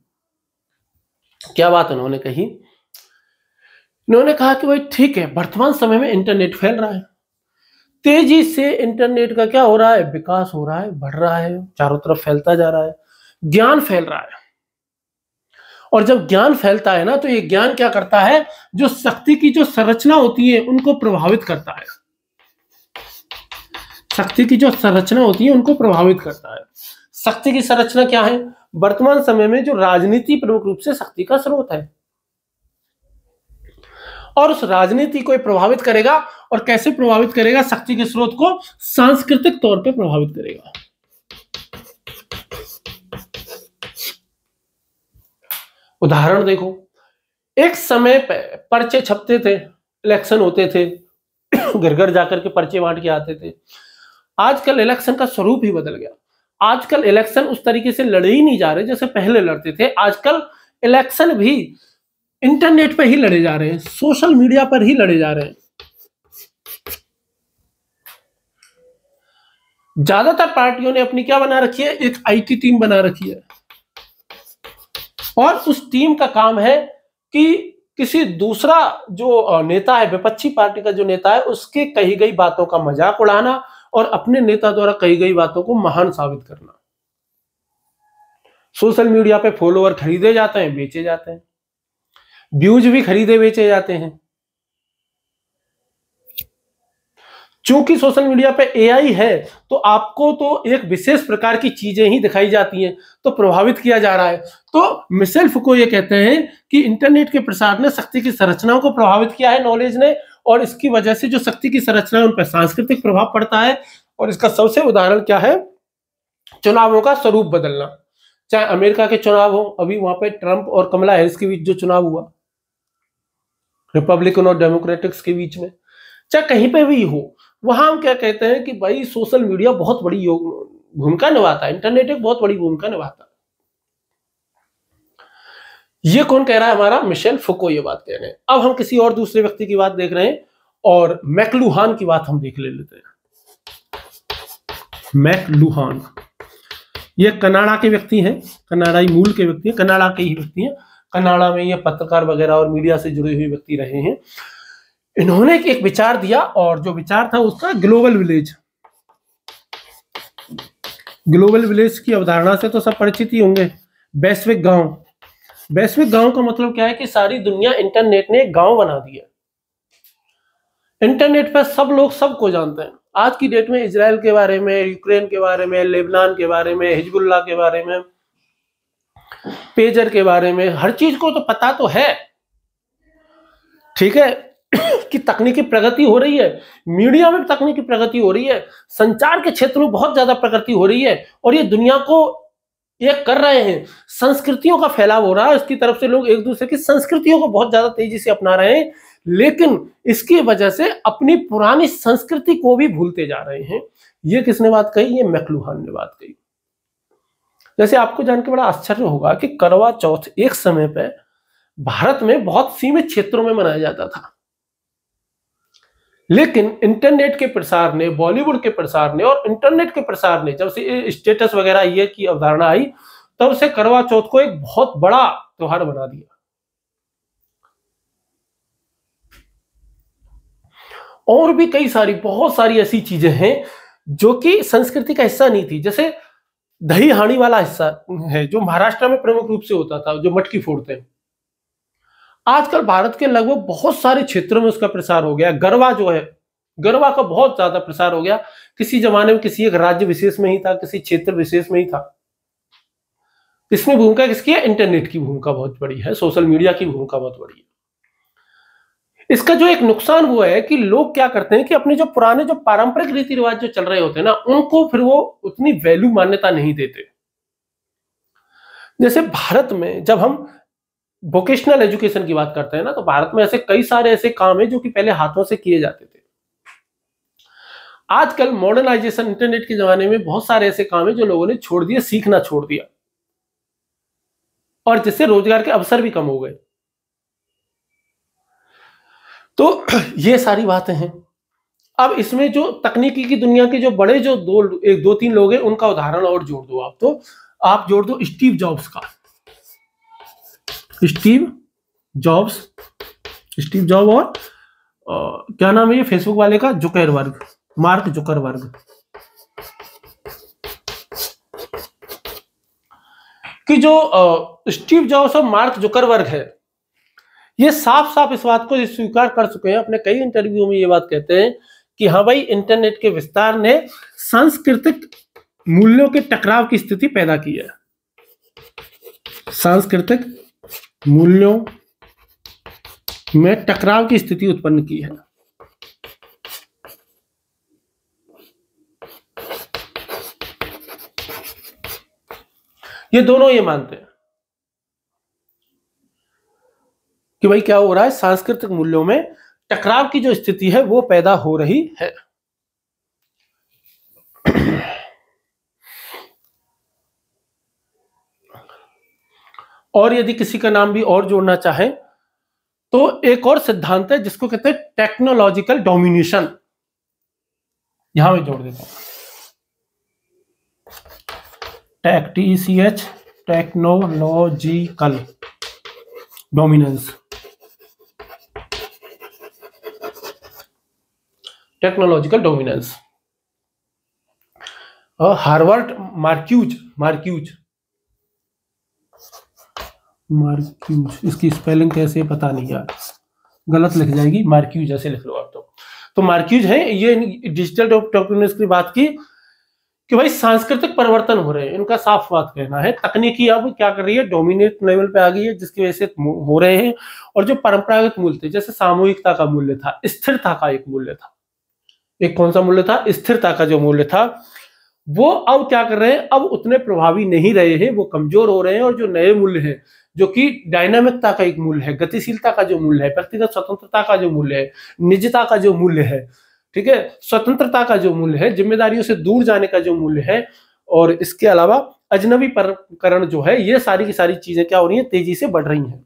क्या बात उन्होंने कही इन्होंने कहा कि भाई ठीक है वर्तमान समय में इंटरनेट फैल रहा है तेजी से इंटरनेट का क्या हो रहा है विकास हो रहा है बढ़ रहा है चारों तरफ फैलता जा रहा है ज्ञान फैल रहा है और जब ज्ञान फैलता है ना तो ये ज्ञान क्या करता है जो शक्ति की जो संरचना होती है उनको प्रभावित करता है शक्ति की जो संरचना होती है उनको प्रभावित करता है शक्ति की संरचना क्या है वर्तमान समय में जो राजनीति प्रमुख रूप से शक्ति का स्रोत है और उस राजनीति को प्रभावित करेगा और कैसे प्रभावित करेगा शक्ति के स्रोत को सांस्कृतिक तौर पर प्रभावित करेगा उदाहरण देखो एक समय पर्चे छपते थे इलेक्शन होते थे *coughs* घर घर जाकर के पर्चे बांट के आते थे आजकल इलेक्शन का स्वरूप ही बदल गया आजकल इलेक्शन उस तरीके से लड़े ही नहीं जा रहे जैसे पहले लड़ते थे आजकल इलेक्शन भी इंटरनेट पर ही लड़े जा रहे हैं सोशल मीडिया पर ही लड़े जा रहे हैं ज्यादातर पार्टियों ने अपनी क्या बना रखी है एक आईटी टीम बना रखी है और उस टीम का काम है कि किसी दूसरा जो नेता है विपक्षी पार्टी का जो नेता है उसके कही गई बातों का मजाक उड़ाना और अपने नेता द्वारा कही गई बातों को महान साबित करना सोशल मीडिया पे फॉलोअर खरीदे जाते हैं बेचे जाते हैं व्यूज भी खरीदे बेचे जाते हैं चूंकि सोशल मीडिया पे एआई है तो आपको तो एक विशेष प्रकार की चीजें ही दिखाई जाती हैं तो प्रभावित किया जा रहा है तो मिसेल्फ को ये कहते हैं कि इंटरनेट के प्रसार ने शक्ति की संरचनाओं को प्रभावित किया है नॉलेज ने और इसकी वजह से जो शक्ति की संरचना है उन पर सांस्कृतिक प्रभाव पड़ता है और इसका सबसे उदाहरण क्या है चुनावों का स्वरूप बदलना चाहे अमेरिका के चुनाव हो अभी वहां पे ट्रंप और कमला हैरिस के बीच जो चुनाव हुआ रिपब्लिकन और डेमोक्रेटिक्स के बीच में चाहे कहीं पे भी हो वहां हम क्या कहते हैं कि भाई सोशल मीडिया बहुत बड़ी भूमिका निभाता है इंटरनेट एक बहुत बड़ी भूमिका निभाता है ये कौन कह रहा है हमारा मिशेल फुको ये बात कह रहे हैं अब हम किसी और दूसरे व्यक्ति की बात देख रहे हैं और मैकलुहान की बात हम देख ले लेते हैं मैकलुहान ये कनाडा के व्यक्ति हैं कनाडाई मूल के व्यक्ति हैं कनाडा के ही व्यक्ति हैं कनाडा में ये पत्रकार वगैरह और मीडिया से जुड़े हुए व्यक्ति रहे हैं इन्होंने एक विचार दिया और जो विचार था उसका ग्लोबल विलेज ग्लोबल विलेज की अवधारणा से तो सब परिचित ही होंगे वैश्विक गांव वैश्विक गांव का मतलब क्या है कि सारी दुनिया इंटरनेट ने एक गांव बना दिया इंटरनेट पर सब लोग सबको जानते हैं आज की डेट में इसराइल के बारे में यूक्रेन के बारे में लेबनान के बारे में हिजबुल्ला के बारे में पेजर के बारे में हर चीज को तो पता तो है ठीक है कि तकनीकी प्रगति हो रही है मीडिया में तकनीकी प्रगति हो रही है संचार के क्षेत्र में बहुत ज्यादा प्रगति हो रही है और ये दुनिया को ये कर रहे हैं संस्कृतियों का फैलाव हो रहा है उसकी तरफ से लोग एक दूसरे की संस्कृतियों को बहुत ज्यादा तेजी से अपना रहे हैं लेकिन इसकी वजह से अपनी पुरानी संस्कृति को भी भूलते जा रहे हैं ये किसने बात कही ये मैकलुहान ने बात कही जैसे आपको जान के बड़ा आश्चर्य होगा कि करवा चौथ एक समय पर भारत में बहुत सीमित क्षेत्रों में मनाया जाता था लेकिन इंटरनेट के प्रसार ने बॉलीवुड के प्रसार ने और इंटरनेट के प्रसार ने जब से स्टेटस वगैरह ये की अवधारणा आई तब से करवा चौथ को एक बहुत बड़ा त्योहार बना दिया और भी कई सारी बहुत सारी ऐसी चीजें हैं जो कि संस्कृति का हिस्सा नहीं थी जैसे दही हाणी वाला हिस्सा है जो महाराष्ट्र में प्रमुख रूप से होता था जो मटकी फोड़ते हैं आजकल भारत के लगभग बहुत सारे क्षेत्रों में उसका प्रसार हो गया गरबा जो है गरबा का बहुत ज्यादा प्रसार हो गया किसी जमाने में किसी एक राज्य विशेष में ही था किसी क्षेत्र विशेष में ही था इसमें भूमिका किसकी है इंटरनेट की भूमिका बहुत बड़ी है सोशल मीडिया की भूमिका बहुत बड़ी है इसका जो एक नुकसान हुआ है कि लोग क्या करते हैं कि अपने जो पुराने जो पारंपरिक रीति रिवाज जो चल रहे होते हैं ना उनको फिर वो उतनी वैल्यू मान्यता नहीं देते जैसे भारत में जब हम वोकेशनल एजुकेशन की बात करते हैं ना तो भारत में ऐसे कई सारे ऐसे काम है जो कि पहले हाथों से किए जाते थे आजकल मॉडर्नाइजेशन इंटरनेट के जमाने में बहुत सारे ऐसे काम है जो लोगों ने छोड़ दिया सीखना छोड़ दिया और जिससे रोजगार के अवसर भी कम हो गए तो *clears throat* ये सारी बातें हैं अब इसमें जो तकनीकी की दुनिया के जो बड़े जो दो एक दो तीन लोग हैं उनका उदाहरण और जोड़ दो आप तो आप जोड़ दो स्टीव जॉब्स का स्टीव जॉब्स स्टीव जॉब और आ, क्या नाम है ये फेसबुक वाले का वर्ग मार्क जुकर वर्ग कि जो स्टीव जॉब्स और मार्क जुकर वर्ग है ये साफ साफ इस बात को स्वीकार कर चुके हैं अपने कई इंटरव्यू में ये बात कहते हैं कि हाँ भाई इंटरनेट के विस्तार ने सांस्कृतिक मूल्यों के टकराव की स्थिति पैदा की है सांस्कृतिक मूल्यों में टकराव की स्थिति उत्पन्न की है ये दोनों ये मानते हैं कि भाई क्या हो रहा है सांस्कृतिक मूल्यों में टकराव की जो स्थिति है वो पैदा हो रही है और यदि किसी का नाम भी और जोड़ना चाहे तो एक और सिद्धांत है जिसको कहते हैं टेक्नोलॉजिकल डोमिनेशन यहां मैं जोड़ देता हूं tech T C H technological dominance technological dominance Herbert Marcuse Marcuse Marcuse इसकी स्पेलिंग कैसे पता नहीं यार गलत लिख जाएगी मार्क्यूज जैसे लिख लो आप तो तो मार्क्यूज है ये डिजिटल की बात की कि भाई सांस्कृतिक परिवर्तन हो रहे हैं इनका साफ बात कहना है तकनीकी अब क्या कर रही है डोमिनेट लेवल पे आ गई है जिसकी वजह से हो रहे हैं और जो परंपरागत मूल्य थे जैसे सामूहिकता का मूल्य था स्थिरता का एक मूल्य था एक कौन सा मूल्य था स्थिरता का जो मूल्य था वो अब क्या कर रहे हैं अब उतने प्रभावी नहीं रहे हैं वो कमजोर हो रहे हैं और जो नए मूल्य हैं जो कि डायनामिकता का एक मूल्य है गतिशीलता का जो मूल्य है व्यक्तिगत स्वतंत्रता का जो मूल्य है निजता का जो मूल्य है ठीक है स्वतंत्रता का जो मूल्य है जिम्मेदारियों से दूर जाने का जो मूल्य है और इसके अलावा अजनबी परकरण जो है ये सारी की सारी चीजें क्या हो रही है तेजी से बढ़ रही हैं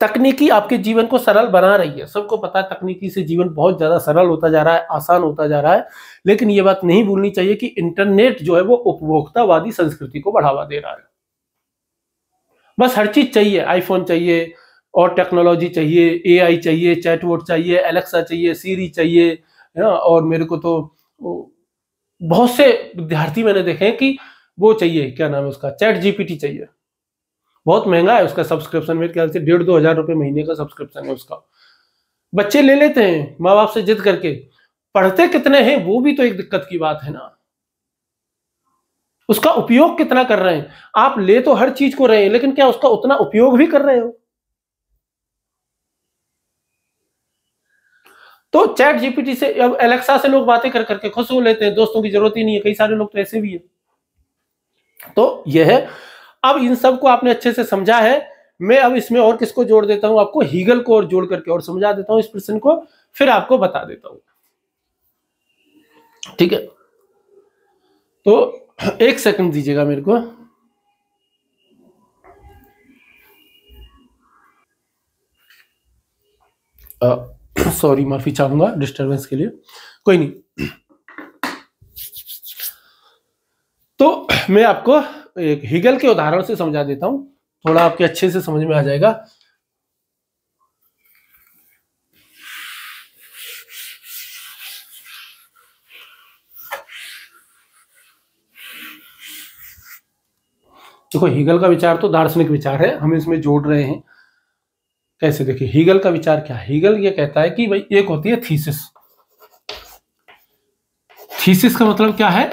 तकनीकी आपके जीवन को सरल बना रही है सबको पता है तकनीकी से जीवन बहुत ज़्यादा सरल होता जा रहा है आसान होता जा रहा है लेकिन ये बात नहीं भूलनी चाहिए कि इंटरनेट जो है वो उपभोक्तावादी संस्कृति को बढ़ावा दे रहा है बस हर चीज चाहिए आईफोन चाहिए और टेक्नोलॉजी चाहिए एआई चाहिए वोट चाहिए एलेक्सा चाहिए सीरी चाहिए है ना और मेरे को तो बहुत से विद्यार्थी मैंने देखे हैं कि वो चाहिए क्या नाम है उसका चैट जीपीटी चाहिए बहुत महंगा है उसका सब्सक्रिप्शन मेरे ख्याल से डेढ़ दो हजार रुपये महीने का सब्सक्रिप्शन है उसका बच्चे ले लेते हैं माँ बाप से जिद करके पढ़ते कितने हैं वो भी तो एक दिक्कत की बात है ना उसका उपयोग कितना कर रहे हैं आप ले तो हर चीज को रहे हैं लेकिन क्या उसका उतना उपयोग भी कर रहे हो तो चैट जीपीटी से अब एलेक्सा से लोग बातें कर करके खुश हो लेते हैं दोस्तों की जरूरत ही नहीं है कई सारे लोग तो ऐसे भी है तो यह है अब इन सबको आपने अच्छे से समझा है मैं अब इसमें और किसको जोड़ देता हूं आपको हीगल को और जोड़ करके और समझा देता हूं इस प्रश्न को फिर आपको बता देता हूं ठीक है तो *coughs* एक सेकंड दीजिएगा मेरे को सॉरी *coughs* *coughs* माफी चाहूंगा डिस्टरबेंस के लिए कोई नहीं तो मैं आपको एक हिगल के उदाहरण से समझा देता हूं थोड़ा आपके अच्छे से समझ में आ जाएगा देखो हीगल का विचार तो दार्शनिक विचार है हम इसमें जोड़ रहे हैं कैसे देखिए हीगल का विचार क्या हीगल ये कहता है कि भाई एक होती है थीसिस थीसिस का मतलब क्या है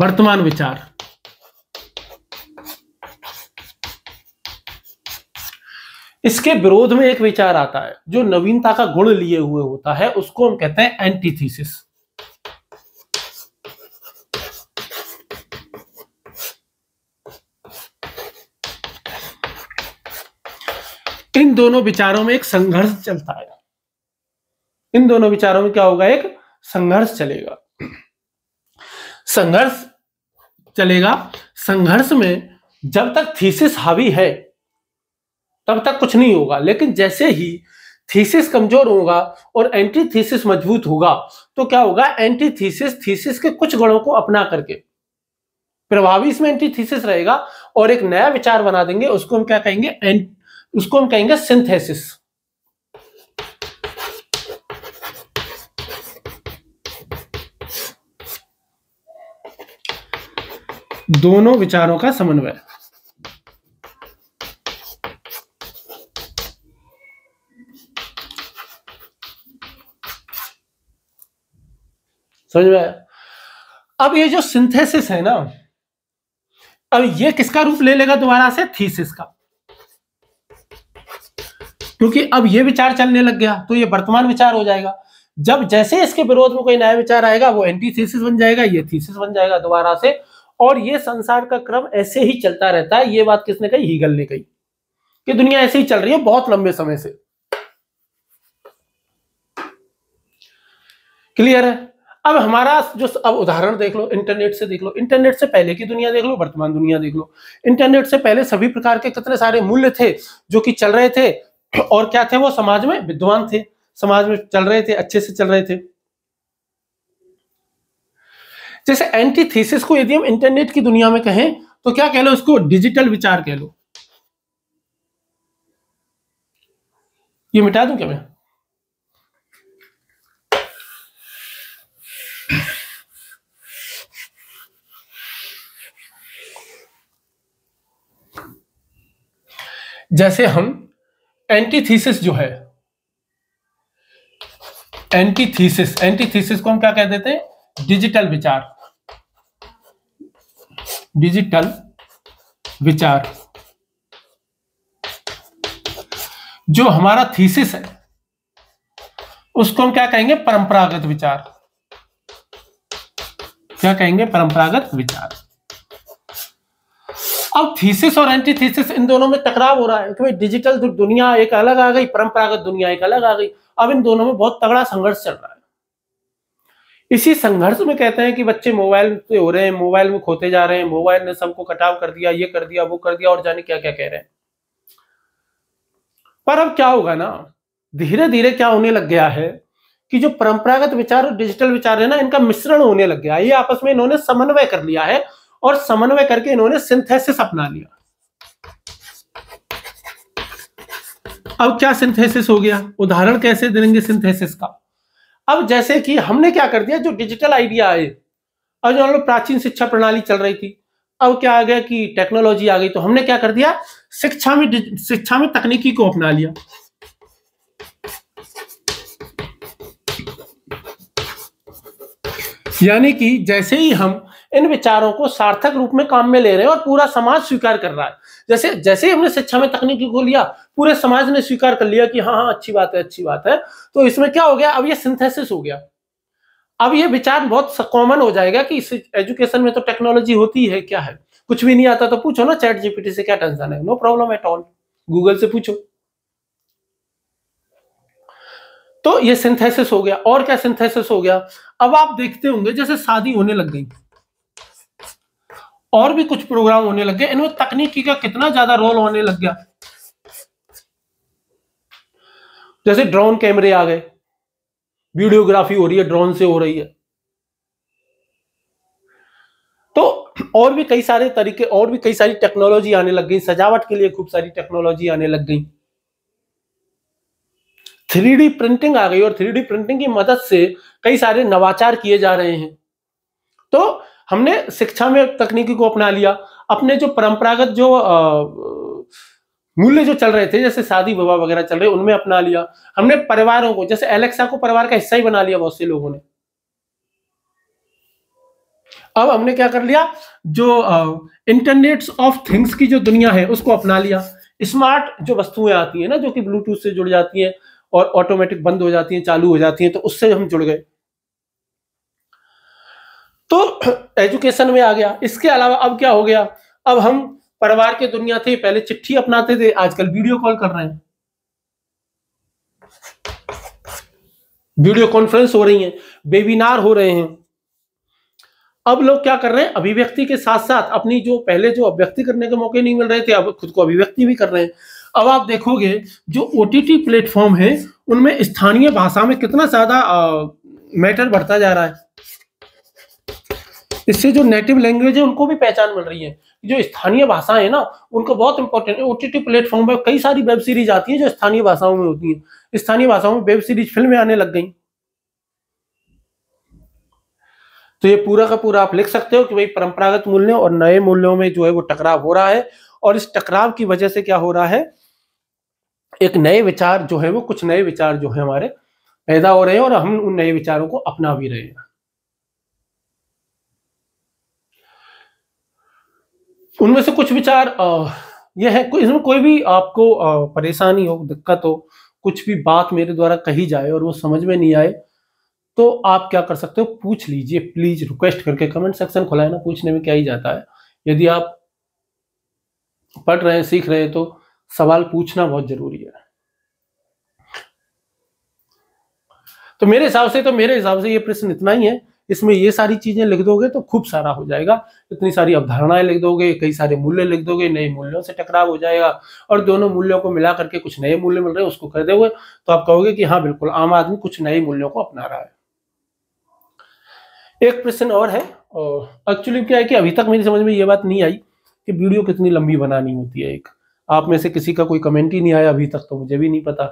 वर्तमान विचार इसके विरोध में एक विचार आता है जो नवीनता का गुण लिए हुए होता है उसको हम कहते हैं एंटीथीसिस इन दोनों विचारों में एक संघर्ष चलता है इन दोनों विचारों में क्या होगा एक संघर्ष चलेगा संघर्ष चलेगा संघर्ष में जब तक थीसिस हावी है तब तक कुछ नहीं होगा लेकिन जैसे ही थीसिस कमजोर होगा और एंटी थीसिस मजबूत होगा तो क्या होगा एंटी थीसिस थीसिस के कुछ गुणों को अपना करके प्रभावी इसमें एंटी थीसिस रहेगा और एक नया विचार बना देंगे उसको हम क्या कहेंगे एंटी उसको हम कहेंगे सिंथेसिस दोनों विचारों का समन्वय समझ में अब ये जो सिंथेसिस है ना अब ये किसका रूप ले लेगा दोबारा से थीसिस का क्योंकि अब ये विचार चलने लग गया तो ये वर्तमान विचार हो जाएगा जब जैसे इसके विरोध में कोई नया विचार आएगा वो एंटी बन जाएगा ये थीसिस बन जाएगा दोबारा से और ये संसार का क्रम ऐसे ही चलता रहता है ये बात किसने कही हीगल ने कही कि दुनिया ऐसे ही चल रही है बहुत लंबे समय से क्लियर है अब हमारा जो अब उदाहरण देख लो इंटरनेट से देख लो इंटरनेट से पहले की दुनिया देख लो वर्तमान दुनिया देख लो इंटरनेट से पहले सभी प्रकार के कितने सारे मूल्य थे जो कि चल रहे थे और क्या थे वो समाज में विद्वान थे समाज में चल रहे थे अच्छे से चल रहे थे जैसे एंटी थीसिस को यदि हम इंटरनेट की दुनिया में कहें तो क्या कह लो उसको डिजिटल विचार कह लो ये मिटा दूं क्या मैं जैसे हम एंटीथीसिस जो है एंटीथीसिस एंटीथीसिस को हम क्या कह देते हैं डिजिटल विचार डिजिटल विचार जो हमारा थीसिस है उसको हम क्या कहेंगे परंपरागत विचार क्या कहेंगे परंपरागत विचार अब थीसिस और एंटी थीसिस इन दोनों में टकराव हो रहा है क्योंकि डिजिटल दुनिया एक अलग आ गई परंपरागत दुनिया एक अलग आ गई अब इन दोनों में बहुत तगड़ा संघर्ष चल रहा है इसी संघर्ष में कहते हैं कि बच्चे मोबाइल पे हो रहे हैं मोबाइल में खोते जा रहे हैं मोबाइल ने सबको कटाव कर दिया ये कर दिया वो कर दिया और जाने क्या क्या कह रहे हैं पर अब क्या होगा ना धीरे धीरे क्या होने लग गया है कि जो परंपरागत विचार और डिजिटल विचार है ना इनका मिश्रण होने लग गया है ये आपस में इन्होंने समन्वय कर लिया है और समन्वय करके इन्होंने सिंथेसिस अपना लिया अब क्या सिंथेसिस हो गया उदाहरण कैसे देंगे सिंथेसिस का अब जैसे कि हमने क्या कर दिया जो डिजिटल आइडिया आए अब जो हम लोग प्राचीन शिक्षा प्रणाली चल रही थी अब क्या आ गया कि टेक्नोलॉजी आ गई तो हमने क्या कर दिया शिक्षा में शिक्षा में तकनीकी को अपना लिया यानी कि जैसे ही हम इन विचारों को सार्थक रूप में काम में ले रहे हैं और पूरा समाज स्वीकार कर रहा है जैसे जैसे ही हमने शिक्षा में तकनीकी को लिया पूरे समाज ने स्वीकार कर लिया कि हाँ हाँ अच्छी बात है अच्छी बात है तो इसमें क्या हो गया अब ये सिंथेसिस हो गया अब ये विचार बहुत कॉमन हो जाएगा कि इस एजुकेशन में तो टेक्नोलॉजी होती है क्या है कुछ भी नहीं आता तो पूछो ना चैट जीपीटी से क्या टेंशन है no problem at all Google से पूछो तो ये सिंथेसिस हो गया और क्या सिंथेसिस हो गया अब आप देखते होंगे जैसे शादी होने लग गई और भी कुछ प्रोग्राम होने लग गए इनमें तकनीकी का कितना ज्यादा रोल होने लग गया जैसे ड्रोन कैमरे आ गए वीडियोग्राफी हो रही है ड्रोन से हो रही है तो और भी कई सारे तरीके और भी कई सारी टेक्नोलॉजी आने लग गई सजावट के लिए खूब सारी टेक्नोलॉजी आने लग गई थ्री प्रिंटिंग आ गई और थ्री प्रिंटिंग की मदद से कई सारे नवाचार किए जा रहे हैं तो हमने शिक्षा में तकनीकी को अपना लिया अपने जो परंपरागत जो मूल्य जो चल रहे थे जैसे शादी विवाह वगैरह चल रहे उनमें अपना लिया हमने परिवारों को जैसे एलेक्सा को परिवार का हिस्सा ही बना लिया बहुत से लोगों ने अब हमने क्या कर लिया जो इंटरनेट ऑफ थिंग्स की जो दुनिया है उसको अपना लिया स्मार्ट जो वस्तुएं आती है ना जो कि ब्लूटूथ से जुड़ जाती हैं और ऑटोमेटिक बंद हो जाती हैं चालू हो जाती हैं तो उससे हम जुड़ गए तो एजुकेशन में आ गया इसके अलावा अब क्या हो गया अब हम परिवार की दुनिया थे पहले चिट्ठी अपनाते थे आजकल वीडियो कॉल कर रहे हैं वीडियो कॉन्फ्रेंस हो रही है वेबिनार हो रहे हैं अब लोग क्या कर रहे हैं अभिव्यक्ति के साथ साथ अपनी जो पहले जो अभिव्यक्ति करने के मौके नहीं मिल रहे थे अब खुद को अभिव्यक्ति भी कर रहे हैं अब आप देखोगे जो ओ टी प्लेटफॉर्म है उनमें स्थानीय भाषा में कितना ज्यादा मैटर बढ़ता जा रहा है इससे जो नेटिव लैंग्वेज है उनको भी पहचान मिल रही है जो स्थानीय भाषाएं है ना उनको बहुत important O T T platform पर कई सारी वेब सीरीज आती है जो स्थानीय भाषाओं में होती है स्थानीय भाषाओं में वेब सीरीज फिल्में आने लग गई तो ये पूरा का पूरा आप लिख सकते हो कि भाई परंपरागत मूल्यों और नए मूल्यों में जो है वो टकराव हो रहा है और इस टकराव की वजह से क्या हो रहा है एक नए विचार जो है वो कुछ नए विचार जो है हमारे पैदा हो रहे हैं और हम उन नए विचारों को अपना भी रहे हैं उनमें से कुछ विचार यह है इसमें कोई भी आपको परेशानी हो दिक्कत हो कुछ भी बात मेरे द्वारा कही जाए और वो समझ में नहीं आए तो आप क्या कर सकते हो पूछ लीजिए प्लीज रिक्वेस्ट करके कमेंट सेक्शन खुला है ना पूछने में क्या ही जाता है यदि आप पढ़ रहे हैं सीख रहे हैं तो सवाल पूछना बहुत जरूरी है तो मेरे हिसाब से तो मेरे हिसाब से ये प्रश्न इतना ही है इसमें ये सारी चीजें लिख दोगे तो खूब सारा हो जाएगा इतनी सारी अवधारणाएं लिख दोगे कई सारे मूल्य लिख दोगे नए मूल्यों से टकराव हो जाएगा और दोनों मूल्यों को मिला करके कुछ नए मूल्य मिल रहे हैं उसको कर दोगे तो आप कहोगे कि हाँ बिल्कुल आम आदमी कुछ नए मूल्यों को अपना रहा है एक प्रश्न और है और एक्चुअली क्या है कि अभी तक मेरी समझ में ये बात नहीं आई कि वीडियो कितनी लंबी बनानी होती है एक आप में से किसी का कोई कमेंट ही नहीं आया अभी तक तो मुझे भी नहीं पता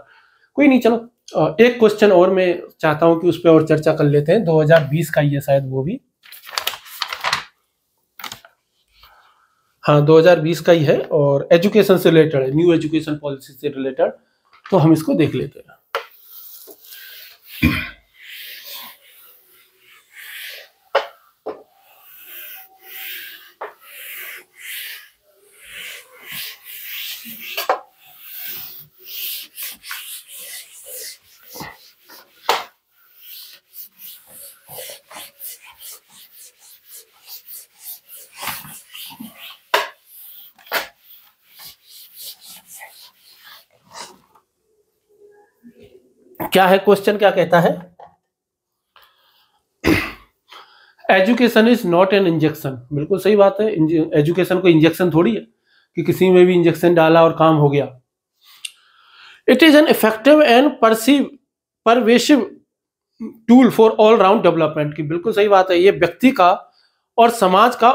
कोई नहीं चलो एक क्वेश्चन और मैं चाहता हूं कि उस पर और चर्चा कर लेते हैं 2020 का ही है शायद वो भी हाँ 2020 का ही है और एजुकेशन से रिलेटेड है न्यू एजुकेशन पॉलिसी से रिलेटेड तो हम इसको देख लेते हैं क्या है क्वेश्चन क्या कहता है education is not an injection बिल्कुल सही बात है एजुकेशन को इंजेक्शन थोड़ी है कि किसी में भी इंजेक्शन डाला और काम हो गया it is an effective and परसिव pervasive tool for all round development की बिल्कुल सही बात है ये व्यक्ति का और समाज का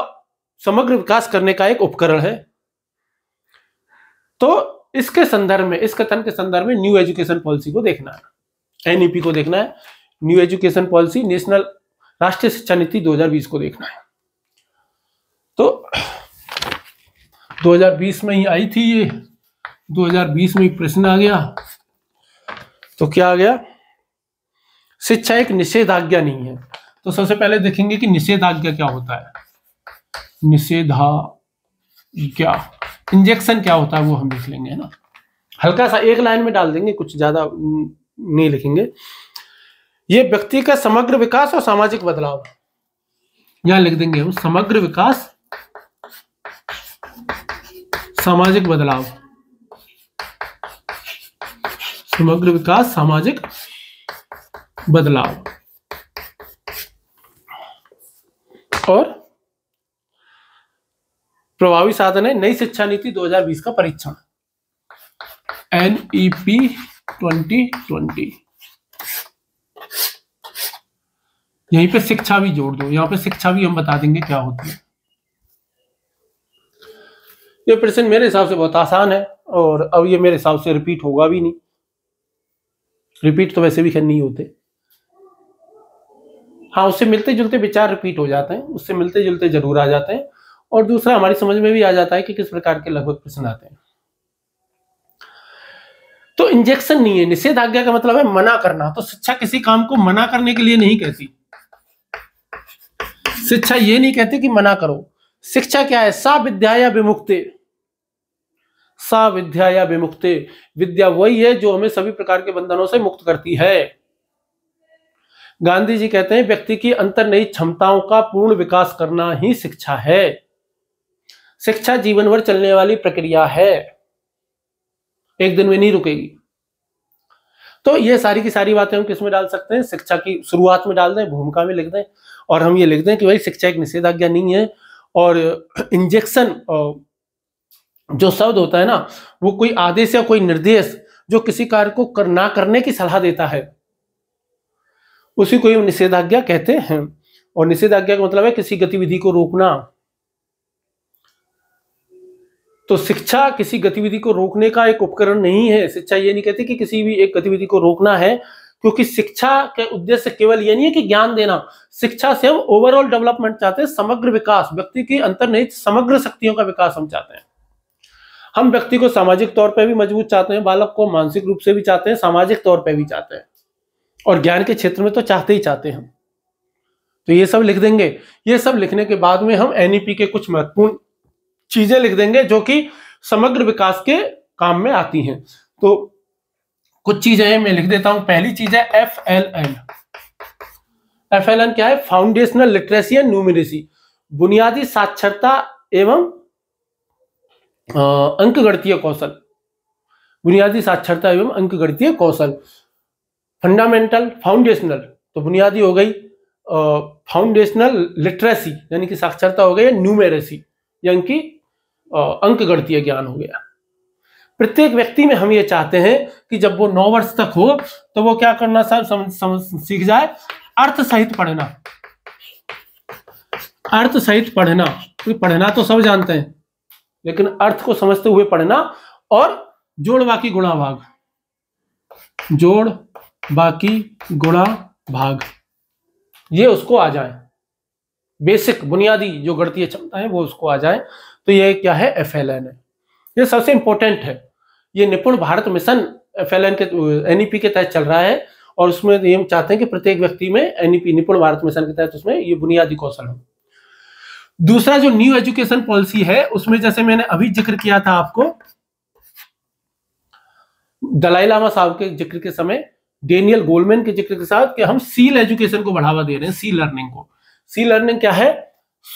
समग्र विकास करने का एक उपकरण है तो इसके संदर्भ में इस कथन के संदर्भ में न्यू एजुकेशन पॉलिसी को देखना है एनईपी को देखना है न्यू एजुकेशन पॉलिसी नेशनल राष्ट्रीय शिक्षा नीति 2020 को देखना है तो 2020 में ही आई थी ये 2020 में प्रश्न आ गया तो क्या आ गया शिक्षा एक निषेधाज्ञा नहीं है तो सबसे पहले देखेंगे कि निषेधाज्ञा क्या होता है निषेधा क्या इंजेक्शन क्या होता है वो हम देख लेंगे है ना हल्का सा एक लाइन में डाल देंगे कुछ ज्यादा नहीं लिखेंगे ये व्यक्ति का समग्र विकास और सामाजिक बदलाव यहां लिख देंगे हम समग्र विकास सामाजिक बदलाव समग्र विकास सामाजिक बदलाव और प्रभावी साधन है नई शिक्षा नीति 2020 का परीक्षण एनईपी 2020 यहीं पे शिक्षा भी जोड़ दो यहाँ पे शिक्षा भी हम बता देंगे क्या होती है ये प्रश्न मेरे हिसाब से बहुत आसान है और अब ये मेरे हिसाब से रिपीट होगा भी नहीं रिपीट तो वैसे भी खैर नहीं होते हाँ उससे मिलते जुलते विचार रिपीट हो जाते हैं उससे मिलते जुलते जरूर आ जाते हैं और दूसरा हमारी समझ में भी आ जाता है कि किस प्रकार के लगभग प्रश्न आते हैं तो इंजेक्शन नहीं है निषेधाज्ञा का मतलब है मना करना तो शिक्षा किसी काम को मना करने के लिए नहीं कहती शिक्षा ये नहीं कहती कि मना करो शिक्षा क्या है सा विद्या या विमुक्ते सा विद्या या विमुक्ते विद्या वही है जो हमें सभी प्रकार के बंधनों से मुक्त करती है गांधी जी कहते हैं व्यक्ति की अंतर नई क्षमताओं का पूर्ण विकास करना ही शिक्षा है शिक्षा जीवन भर चलने वाली प्रक्रिया है एक दिन में नहीं रुकेगी तो ये सारी की सारी बातें हम किसमें डाल सकते हैं शिक्षा की शुरुआत में डाल दें भूमिका में लिख दें और हम ये लिख दें कि भाई शिक्षा एक निषेधाज्ञा नहीं है और इंजेक्शन जो शब्द होता है ना वो कोई आदेश या कोई निर्देश जो किसी कार्य को कर ना करने की सलाह देता है उसी को निषेधाज्ञा कहते हैं और निषेधाज्ञा का मतलब है किसी गतिविधि को रोकना तो शिक्षा किसी गतिविधि को रोकने का एक उपकरण नहीं है शिक्षा ये नहीं कहती कि किसी भी एक गतिविधि को रोकना है क्योंकि शिक्षा के उद्देश्य केवल ये नहीं है कि ज्ञान देना शिक्षा से हम ओवरऑल डेवलपमेंट चाहते हैं समग्र विकास व्यक्ति की अंतर्निहित समग्र शक्तियों का विकास हम चाहते हैं हम व्यक्ति को सामाजिक तौर पर भी मजबूत चाहते हैं बालक को मानसिक रूप से भी चाहते हैं सामाजिक तौर पर भी चाहते हैं और ज्ञान के क्षेत्र में तो चाहते ही चाहते हैं तो ये सब लिख देंगे ये सब लिखने के बाद में हम एनईपी e के कुछ महत्वपूर्ण चीजें लिख देंगे जो कि समग्र विकास के काम में आती हैं तो कुछ चीजें हैं मैं लिख देता हूं पहली चीज है F L N F L N क्या है फाउंडेशनल लिटरेसी एंड न्यूमिरेसी बुनियादी साक्षरता एवं गणतीय कौशल बुनियादी साक्षरता एवं गणतीय कौशल फंडामेंटल फाउंडेशनल तो बुनियादी हो गई फाउंडेशनल लिटरेसी यानी कि साक्षरता हो गई न्यूमेरेसी यानी कि अंक गणतीय ज्ञान हो गया प्रत्येक व्यक्ति में हम ये चाहते हैं कि जब वो नौ वर्ष तक हो तो वो क्या करना सर समझ समझ सीख जाए अर्थ सहित पढ़ना अर्थ सहित पढ़ना क्योंकि पढ़ना तो सब जानते हैं लेकिन अर्थ को समझते हुए पढ़ना और जोड़ बाकी गुणा भाग जोड़ बाकी गुणा भाग ये उसको आ जाए बेसिक बुनियादी जो गणतीय क्षमता है वो उसको आ जाए तो ये क्या है एफ एल एन है ये सबसे इंपॉर्टेंट है ये Nipun Bharat mission F L N के एन ई पी के तहत चल रहा है और उसमें ये हम चाहते हैं कि प्रत्येक व्यक्ति में एन ई पी निपुण भारत मिशन के तहत उसमें ये बुनियादी कौशल हो दूसरा जो न्यू एजुकेशन पॉलिसी है उसमें जैसे मैंने अभी जिक्र किया था आपको दलाई लामा साहब के जिक्र के समय डेनियल गोलमैन के जिक्र के साथ कि हम सील एजुकेशन को बढ़ावा दे रहे हैं सी लर्निंग को सी लर्निंग क्या है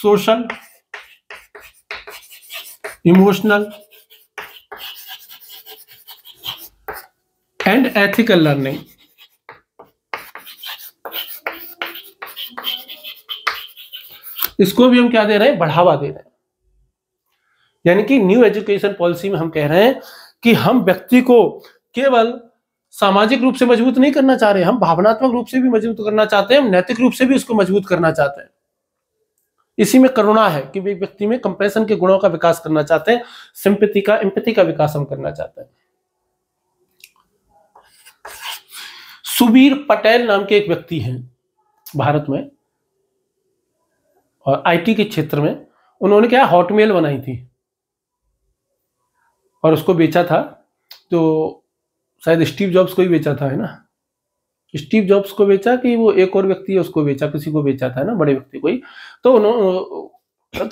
social emotional and ethical learning इसको भी हम क्या दे रहे हैं बढ़ावा दे रहे हैं यानी कि न्यू एजुकेशन पॉलिसी में हम कह रहे हैं कि हम व्यक्ति को केवल सामाजिक रूप से मजबूत नहीं करना चाह रहे हम भावनात्मक रूप से भी मजबूत करना चाहते हैं हम नैतिक रूप से भी उसको मजबूत करना चाहते हैं इसी में करुणा है कि वे व्यक्ति में कंपेशन के गुणों का विकास करना चाहते हैं सिंपति का एम्पति का विकास हम करना चाहते हैं सुबीर पटेल नाम के एक व्यक्ति हैं भारत में और आईटी के क्षेत्र में उन्होंने क्या हॉटमेल बनाई थी और उसको बेचा था तो शायद स्टीव जॉब्स को ही बेचा था है ना स्टीव जॉब्स को बेचा कि वो एक और व्यक्ति है उसको बेचा किसी को बेचा था ना बड़े व्यक्ति को ही तो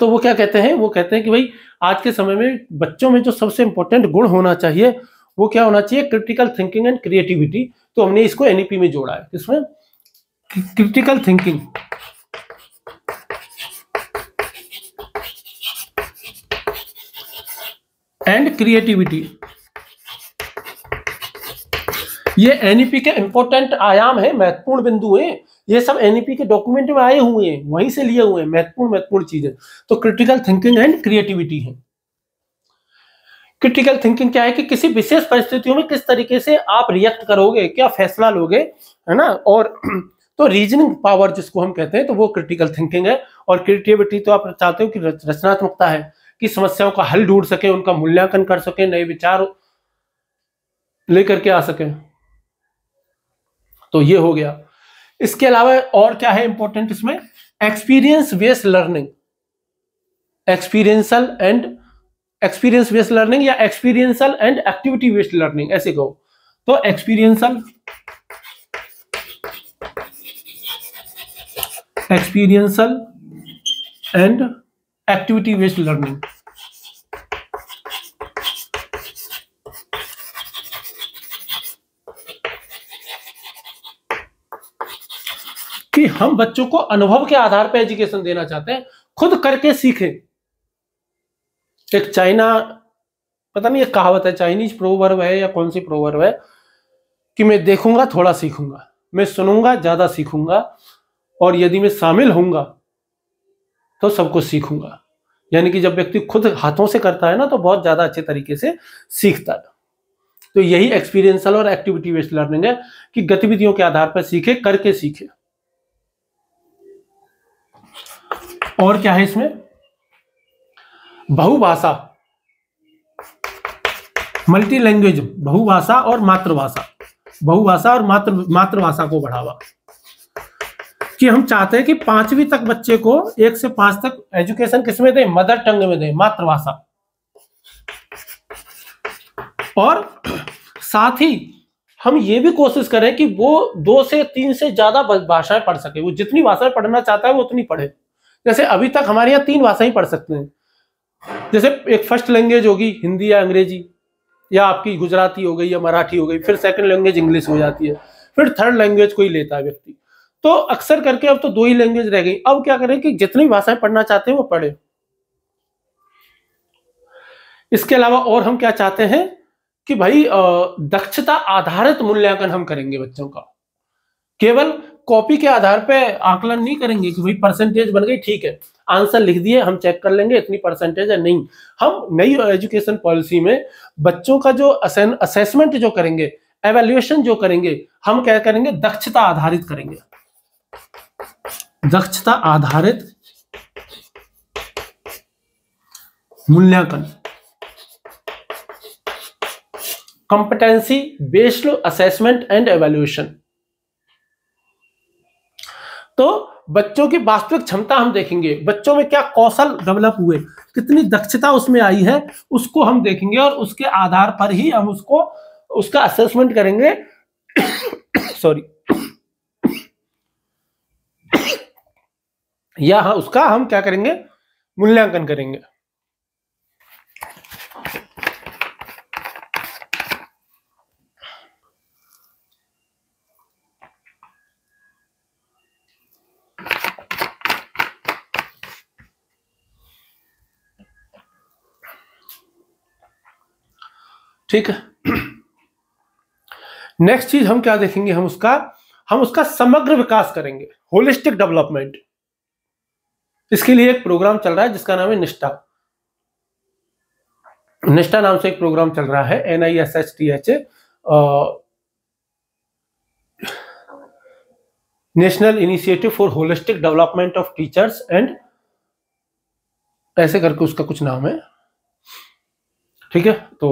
तो वो क्या कहते हैं वो कहते हैं कि भाई आज के समय में बच्चों में जो सबसे इंपॉर्टेंट गुण होना चाहिए वो क्या होना चाहिए क्रिटिकल थिंकिंग एंड क्रिएटिविटी तो हमने इसको एनईपी e में जोड़ा है इसमें क्रिटिकल थिंकिंग एंड क्रिएटिविटी ये एनईपी e के इंपोर्टेंट आयाम है महत्वपूर्ण बिंदु है ये सब एनईपी e के डॉक्यूमेंट में आए हुए हैं वहीं से लिए हुए हैं महत्वपूर्ण महत्वपूर्ण चीजें तो क्रिटिकल थिंकिंग एंड क्रिएटिविटी है क्रिटिकल थिंकिंग क्या है कि किसी विशेष परिस्थितियों में किस तरीके से आप रिएक्ट करोगे क्या फैसला लोगे है ना और *clears throat* तो रीजनिंग पावर जिसको हम कहते हैं तो वो क्रिटिकल थिंकिंग है और क्रिएटिविटी तो आप चाहते हो कि रचनात्मकता है कि समस्याओं का हल ढूंढ सके उनका मूल्यांकन कर सके नए विचार लेकर के आ सके तो ये हो गया इसके अलावा और क्या है इंपॉर्टेंट इसमें experience based learning experiential and experience based learning या experiential and activity based learning ऐसे कहो तो experiential experiential and activity based learning हम बच्चों को अनुभव के आधार पर एजुकेशन देना चाहते हैं खुद करके सीखें एक चाइना पता नहीं एक कहावत है चाइनीज प्रोवर्ब है या कौन सी प्रोवर्ब है कि मैं देखूंगा थोड़ा सीखूंगा मैं सुनूंगा ज्यादा सीखूंगा और यदि मैं शामिल होऊंगा तो सब कुछ सीखूंगा यानी कि जब व्यक्ति खुद हाथों से करता है ना तो बहुत ज्यादा अच्छे तरीके से सीखता है तो यही एक्सपीरियंसल और एक्टिविटी बेस्ड लर्निंग है कि गतिविधियों के आधार पर सीखे करके सीखे और क्या है इसमें बहुभाषा मल्टी लैंग्वेज बहुभाषा और मातृभाषा बहुभाषा और मातृ मातृभाषा को बढ़ावा कि हम चाहते हैं कि पांचवी तक बच्चे को एक से पांच तक एजुकेशन किसमें दें मदर टंग में दें मातृभाषा और साथ ही हम ये भी कोशिश करें कि वो दो से तीन से ज्यादा भाषाएं पढ़ सके वो जितनी भाषाएं पढ़ना चाहता है वो उतनी पढ़े जैसे अभी तक हमारे यहाँ तीन भाषाएं पढ़ सकते हैं जैसे एक फर्स्ट लैंग्वेज होगी हिंदी या अंग्रेजी या आपकी गुजराती हो गई या मराठी हो गई फिर सेकंड लैंग्वेज इंग्लिश हो जाती है फिर थर्ड लैंग्वेज कोई लेता है व्यक्ति तो अक्सर करके अब तो दो ही लैंग्वेज रह गई अब क्या करें कि जितनी भाषाएं पढ़ना चाहते हैं वो पढ़े इसके अलावा और हम क्या चाहते हैं कि भाई दक्षता आधारित मूल्यांकन हम करेंगे बच्चों का केवल कॉपी के आधार पे आकलन नहीं करेंगे कि भाई परसेंटेज बन गई ठीक है आंसर लिख दिए हम चेक कर लेंगे इतनी परसेंटेज है नहीं हम नई एजुकेशन पॉलिसी में बच्चों का जो असेसमेंट जो करेंगे एवेल्युएशन जो करेंगे हम क्या करेंगे दक्षता आधारित करेंगे दक्षता आधारित मूल्यांकन competency based assessment and evaluation तो बच्चों की वास्तविक क्षमता हम देखेंगे बच्चों में क्या कौशल डेवलप हुए कितनी दक्षता उसमें आई है उसको हम देखेंगे और उसके आधार पर ही हम उसको उसका असेसमेंट करेंगे सॉरी *coughs* *coughs* या हाँ, उसका हम क्या करेंगे मूल्यांकन करेंगे ठीक है नेक्स्ट चीज हम क्या देखेंगे हम उसका हम उसका समग्र विकास करेंगे होलिस्टिक डेवलपमेंट इसके लिए एक प्रोग्राम चल रहा है जिसका नाम है निष्ठा निष्ठा नाम से एक प्रोग्राम चल रहा है N I S H T H A national initiative for holistic development of teachers and ऐसे करके उसका कुछ नाम है ठीक है तो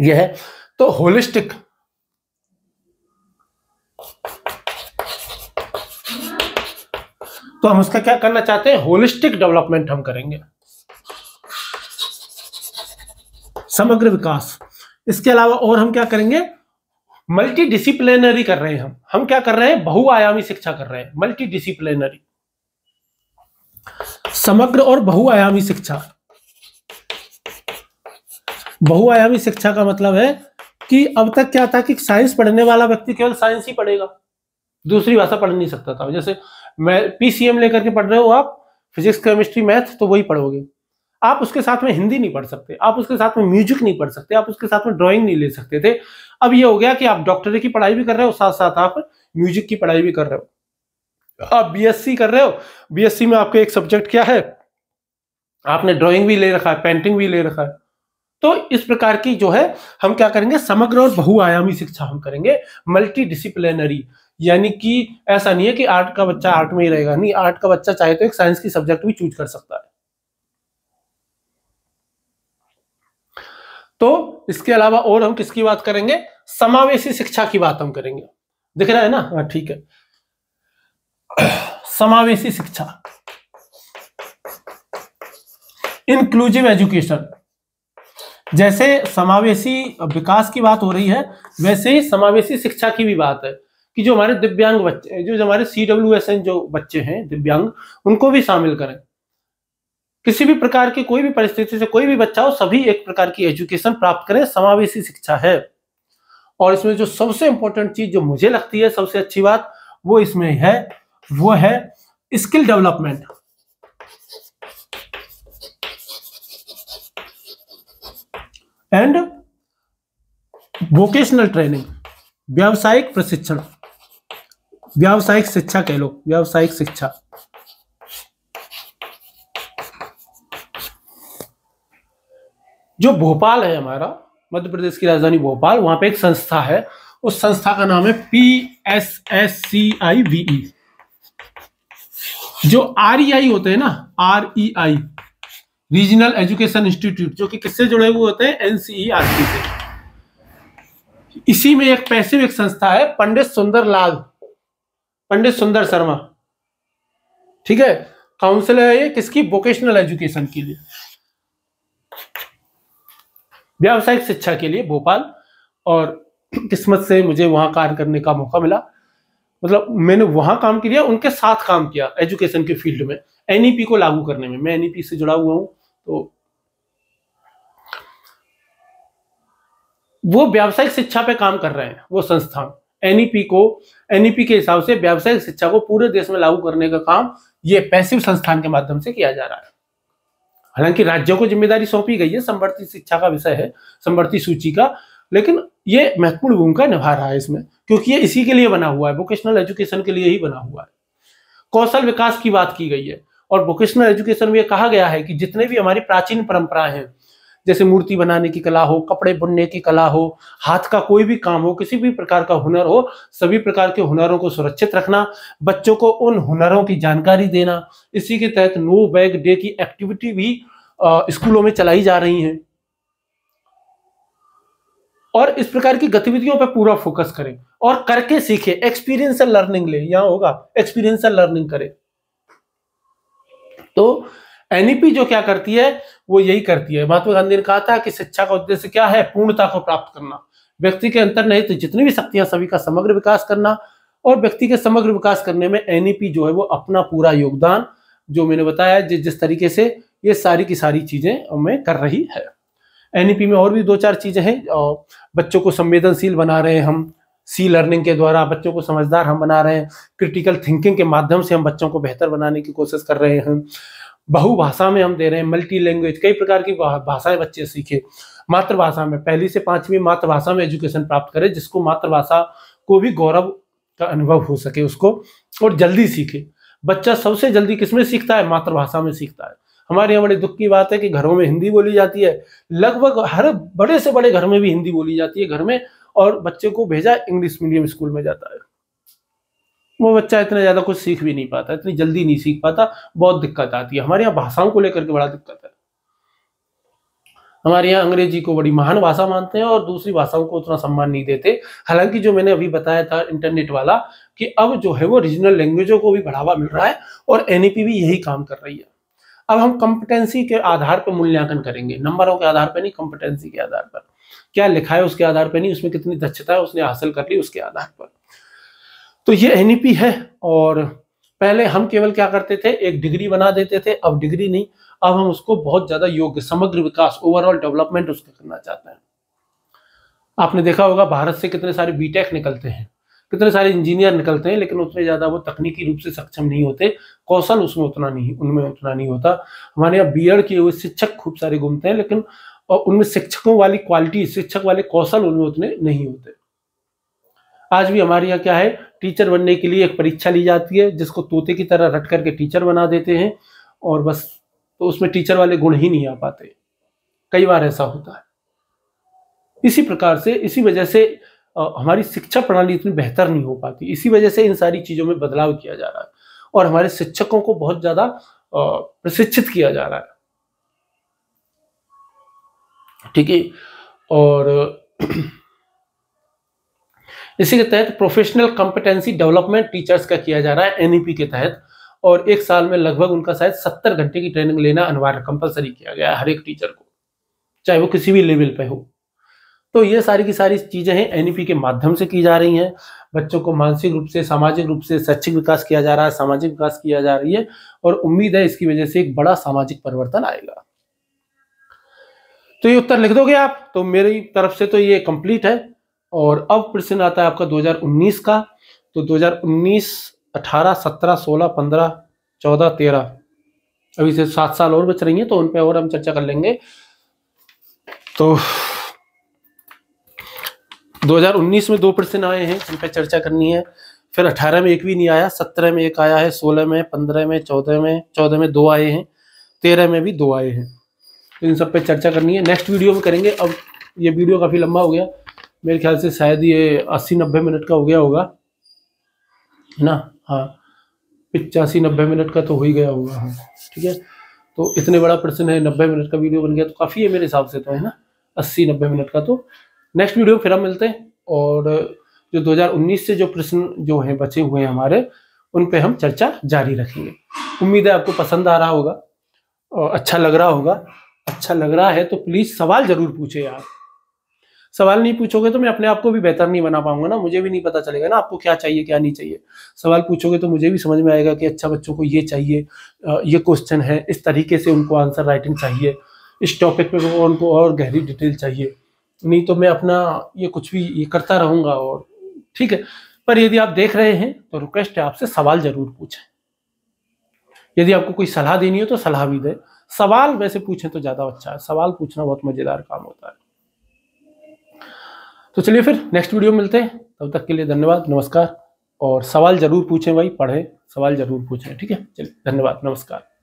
यह है तो होलिस्टिक तो हम उसका क्या करना चाहते हैं होलिस्टिक डेवलपमेंट हम करेंगे समग्र विकास इसके अलावा और हम क्या करेंगे मल्टी डिसिप्लिनरी कर रहे हैं हम हम क्या कर रहे हैं बहुआयामी शिक्षा कर रहे हैं मल्टी डिसिप्लिनरी समग्र और बहुआयामी शिक्षा बहुआयामी शिक्षा का मतलब है कि अब तक क्या था कि साइंस पढ़ने वाला व्यक्ति केवल साइंस ही पढ़ेगा दूसरी भाषा पढ़ नहीं सकता था जैसे मैं पीसीएम लेकर के पढ़ रहे हो आप फिजिक्स केमिस्ट्री मैथ तो वही पढ़ोगे आप उसके साथ में हिंदी नहीं पढ़ सकते आप उसके साथ में म्यूजिक नहीं पढ़ सकते आप उसके साथ में ड्राइंग नहीं ले सकते थे अब ये हो गया कि आप डॉक्टरी की पढ़ाई भी कर रहे हो साथ साथ आप म्यूजिक की पढ़ाई भी कर रहे हो आप बीएससी कर रहे हो बीएससी में आपके एक सब्जेक्ट क्या है आपने ड्राइंग भी ले रखा है पेंटिंग भी ले रखा है तो इस प्रकार की जो है हम क्या करेंगे समग्र और बहुआयामी शिक्षा हम करेंगे मल्टी डिसिप्लिनरी यानी कि ऐसा नहीं है कि आर्ट का बच्चा आर्ट में ही रहेगा नहीं आर्ट का बच्चा चाहे तो एक साइंस की सब्जेक्ट भी चूज कर सकता है तो इसके अलावा और हम किसकी बात करेंगे समावेशी शिक्षा की बात हम करेंगे दिख रहा है ना हाँ ठीक है समावेशी शिक्षा इंक्लूसिव एजुकेशन जैसे समावेशी विकास की बात हो रही है वैसे ही समावेशी शिक्षा की भी बात है कि जो हमारे दिव्यांग बच्चे जो हमारे सी डब्ल्यू एस एन जो बच्चे हैं दिव्यांग उनको भी शामिल करें किसी भी प्रकार की कोई भी परिस्थिति से कोई भी बच्चा हो सभी एक प्रकार की एजुकेशन प्राप्त करें समावेशी शिक्षा है और इसमें जो सबसे इंपॉर्टेंट चीज जो मुझे लगती है सबसे अच्छी बात वो इसमें है वो है skill development and vocational training व्यावसायिक प्रशिक्षण व्यावसायिक शिक्षा कह लो व्यावसायिक शिक्षा जो भोपाल है हमारा मध्य प्रदेश की राजधानी भोपाल वहां पे एक संस्था है उस संस्था का नाम है P S S C I V E जो आर ई आई होते हैं ना R E I regional education institute जो कि किससे जुड़े हुए होते हैं एनसीईआरटी e से इसी में एक पैसिव एक संस्था है पंडित सुंदर लाल पंडित सुंदर शर्मा ठीक है काउंसिल है ये किसकी वोकेशनल एजुकेशन के लिए व्यावसायिक शिक्षा के लिए भोपाल और किस्मत से मुझे वहां कार्य करने का मौका मिला मतलब मैंने वहां काम किया उनके साथ काम किया एजुकेशन के फील्ड में एनईपी e को लागू करने में मैं एनईपी e से जुड़ा हुआ हूँ तो वो व्यावसायिक शिक्षा पे काम कर रहे हैं वो संस्थान एनईपी e को एनईपी e के हिसाब से व्यावसायिक शिक्षा को पूरे देश में लागू करने का काम ये पैसिव संस्थान के माध्यम से किया जा रहा है हालांकि राज्यों को जिम्मेदारी सौंपी गई है संवर्ती शिक्षा का विषय है संवर्ती सूची का लेकिन ये महत्वपूर्ण भूमिका निभा रहा है इसमें क्योंकि ये इसी के लिए बना हुआ है वोकेशनल एजुकेशन के लिए ही बना हुआ है कौशल विकास की बात की गई है और वोकेशनल एजुकेशन में कहा गया है कि जितने भी हमारी प्राचीन परंपराएं हैं जैसे मूर्ति बनाने की कला हो कपड़े बुनने की कला हो हाथ का कोई भी काम हो किसी भी प्रकार का हुनर हो सभी प्रकार के हुनरों को सुरक्षित रखना बच्चों को उन हुनरों की जानकारी देना इसी के तहत नो बैग डे की एक्टिविटी भी स्कूलों में चलाई जा रही है और इस प्रकार की गतिविधियों पर पूरा फोकस करें और करके सीखे एक्सपीरियंसल लर्निंग ले यहाँ होगा एक्सपीरियंसल लर्निंग करें तो एनईपी e जो क्या करती है वो यही करती है महात्मा गांधी ने कहा था कि शिक्षा का उद्देश्य क्या है पूर्णता को प्राप्त करना व्यक्ति के अंतर नहीं तो जितनी भी शक्तियां सभी का समग्र विकास करना और व्यक्ति के समग्र विकास करने में एनईपी e जो है वो अपना पूरा योगदान जो मैंने बताया जि, जिस तरीके से ये सारी की सारी चीजें हमें कर रही है एनईपी e में और भी दो चार चीजें हैं बच्चों को संवेदनशील बना रहे हैं हम सी लर्निंग के द्वारा बच्चों को समझदार हम बना रहे हैं क्रिटिकल थिंकिंग के माध्यम से हम बच्चों को बेहतर बनाने की कोशिश कर रहे हैं बहुभाषा में हम दे रहे हैं मल्टी लैंग्वेज कई प्रकार की भाषाएं बच्चे सीखे मातृभाषा में पहली से पांचवी मातृभाषा में एजुकेशन प्राप्त करें जिसको मातृभाषा को भी गौरव का अनुभव हो सके उसको और जल्दी सीखे बच्चा सबसे जल्दी किसमें सीखता है मातृभाषा में सीखता है हमारे यहाँ बड़े दुख की बात है कि घरों में हिंदी बोली जाती है लगभग हर बड़े से बड़े घर में भी हिंदी बोली जाती है घर में और बच्चे को भेजा इंग्लिश मीडियम स्कूल में जाता है वो बच्चा इतना ज़्यादा कुछ सीख भी नहीं पाता इतनी जल्दी नहीं सीख पाता बहुत दिक्कत आती है हमारे यहाँ भाषाओं को लेकर के बड़ा दिक्कत है हमारे यहाँ अंग्रेजी को बड़ी महान भाषा मानते हैं और दूसरी भाषाओं को उतना सम्मान नहीं देते हालांकि जो मैंने अभी बताया था इंटरनेट वाला कि अब जो है वो रीजनल लैंग्वेजों को भी बढ़ावा मिल रहा है और एन भी यही काम कर रही है अब हम कॉम्पिटेंसी के आधार पर मूल्यांकन करेंगे नंबरों के आधार पर नहीं कॉम्पिटेंसी के आधार पर क्या लिखा है उसके आधार पर नहीं उसमें कितनी दक्षता है उसने हासिल कर ली उसके आधार पर तो ये एन e है और पहले हम केवल क्या करते थे एक डिग्री बना देते थे अब डिग्री नहीं अब हम उसको बहुत ज्यादा योग्य समग्र विकास ओवरऑल डेवलपमेंट उसका करना चाहते हैं आपने देखा होगा भारत से कितने सारे बीटेक निकलते हैं कितने सारे इंजीनियर निकलते हैं लेकिन उतने ज़्यादा वो तकनीकी रूप से सक्षम नहीं होते कौशल उसमें उतना नहीं उनमें उतना नहीं होता हमारे यहाँ बी एड किए हुए शिक्षक खूब सारे घूमते हैं लेकिन और उनमें शिक्षकों वाली क्वालिटी शिक्षक वाले कौशल उनमें उतने नहीं होते आज भी हमारे यहाँ क्या है टीचर बनने के लिए एक परीक्षा ली जाती है जिसको तोते की तरह रट करके टीचर बना देते हैं और बस तो उसमें टीचर वाले गुण ही नहीं आ पाते कई बार ऐसा होता है इसी प्रकार से इसी वजह से हमारी शिक्षा प्रणाली इतनी बेहतर नहीं हो पाती इसी वजह से इन सारी चीज़ों में बदलाव किया जा रहा है और हमारे शिक्षकों को बहुत ज़्यादा प्रशिक्षित किया जा रहा है ठीक है और *clears throat* इसी के तहत प्रोफेशनल कॉम्पिटेंसी डेवलपमेंट टीचर्स का किया जा रहा है एनईपी e के तहत और एक साल में लगभग उनका शायद सत्तर घंटे की ट्रेनिंग लेना अनिवार्य कंपलसरी किया गया है हर एक टीचर को चाहे वो किसी भी लेवल पे हो तो ये सारी की सारी चीज़ें हैं एनईपी e के माध्यम से की जा रही हैं बच्चों को मानसिक रूप से सामाजिक रूप से शैक्षिक विकास किया जा रहा है सामाजिक विकास किया जा रही है और उम्मीद है इसकी वजह से एक बड़ा सामाजिक परिवर्तन आएगा तो ये उत्तर लिख दोगे आप तो मेरी तरफ से तो ये कंप्लीट है और अब प्रश्न आता है आपका 2019 का तो 2019 18 17 16 15 14 13 अभी से सात साल और बच रही हैं तो उन पे और हम चर्चा कर लेंगे तो 2019 में दो प्रश्न आए हैं जिन पर चर्चा करनी है फिर 18 में एक भी नहीं आया 17 में एक आया है 16 में 15 में 14 में 14 में दो आए हैं 13 में भी दो आए हैं इन सब पे चर्चा करनी है नेक्स्ट वीडियो में करेंगे अब ये वीडियो काफ़ी लंबा हो गया मेरे ख्याल से शायद ये अस्सी नब्बे मिनट का हो गया होगा है ना हाँ पिचासी नब्बे मिनट का तो हो ही गया होगा हाँ ठीक है तो इतने बड़ा प्रश्न है नब्बे मिनट का वीडियो बन गया तो काफ़ी है मेरे हिसाब से तो है ना अस्सी नब्बे मिनट का तो नेक्स्ट वीडियो फिर हम मिलते हैं और जो 2019 से जो प्रश्न जो हैं बचे हुए हैं हमारे उन पे हम चर्चा जारी रखेंगे उम्मीद है आपको पसंद आ रहा होगा और अच्छा लग रहा होगा अच्छा लग रहा है तो प्लीज सवाल जरूर पूछे यार सवाल नहीं पूछोगे तो मैं अपने आप को भी बेहतर नहीं बना पाऊंगा ना मुझे भी नहीं पता चलेगा ना आपको क्या चाहिए क्या नहीं चाहिए सवाल पूछोगे तो मुझे भी समझ में आएगा कि अच्छा बच्चों को ये चाहिए ये क्वेश्चन है इस तरीके से उनको आंसर राइटिंग चाहिए इस टॉपिक पे उनको और गहरी डिटेल चाहिए नहीं तो मैं अपना ये कुछ भी ये करता रहूंगा और ठीक है पर यदि आप देख रहे हैं तो रिक्वेस्ट है आपसे सवाल ज़रूर पूछें यदि आपको कोई सलाह देनी हो तो सलाह भी दें सवाल वैसे पूछें तो ज़्यादा अच्छा है सवाल पूछना बहुत मज़ेदार काम होता है तो चलिए फिर नेक्स्ट वीडियो मिलते हैं तब तक के लिए धन्यवाद नमस्कार और सवाल ज़रूर पूछें भाई पढ़ें सवाल ज़रूर पूछें ठीक है चलिए धन्यवाद नमस्कार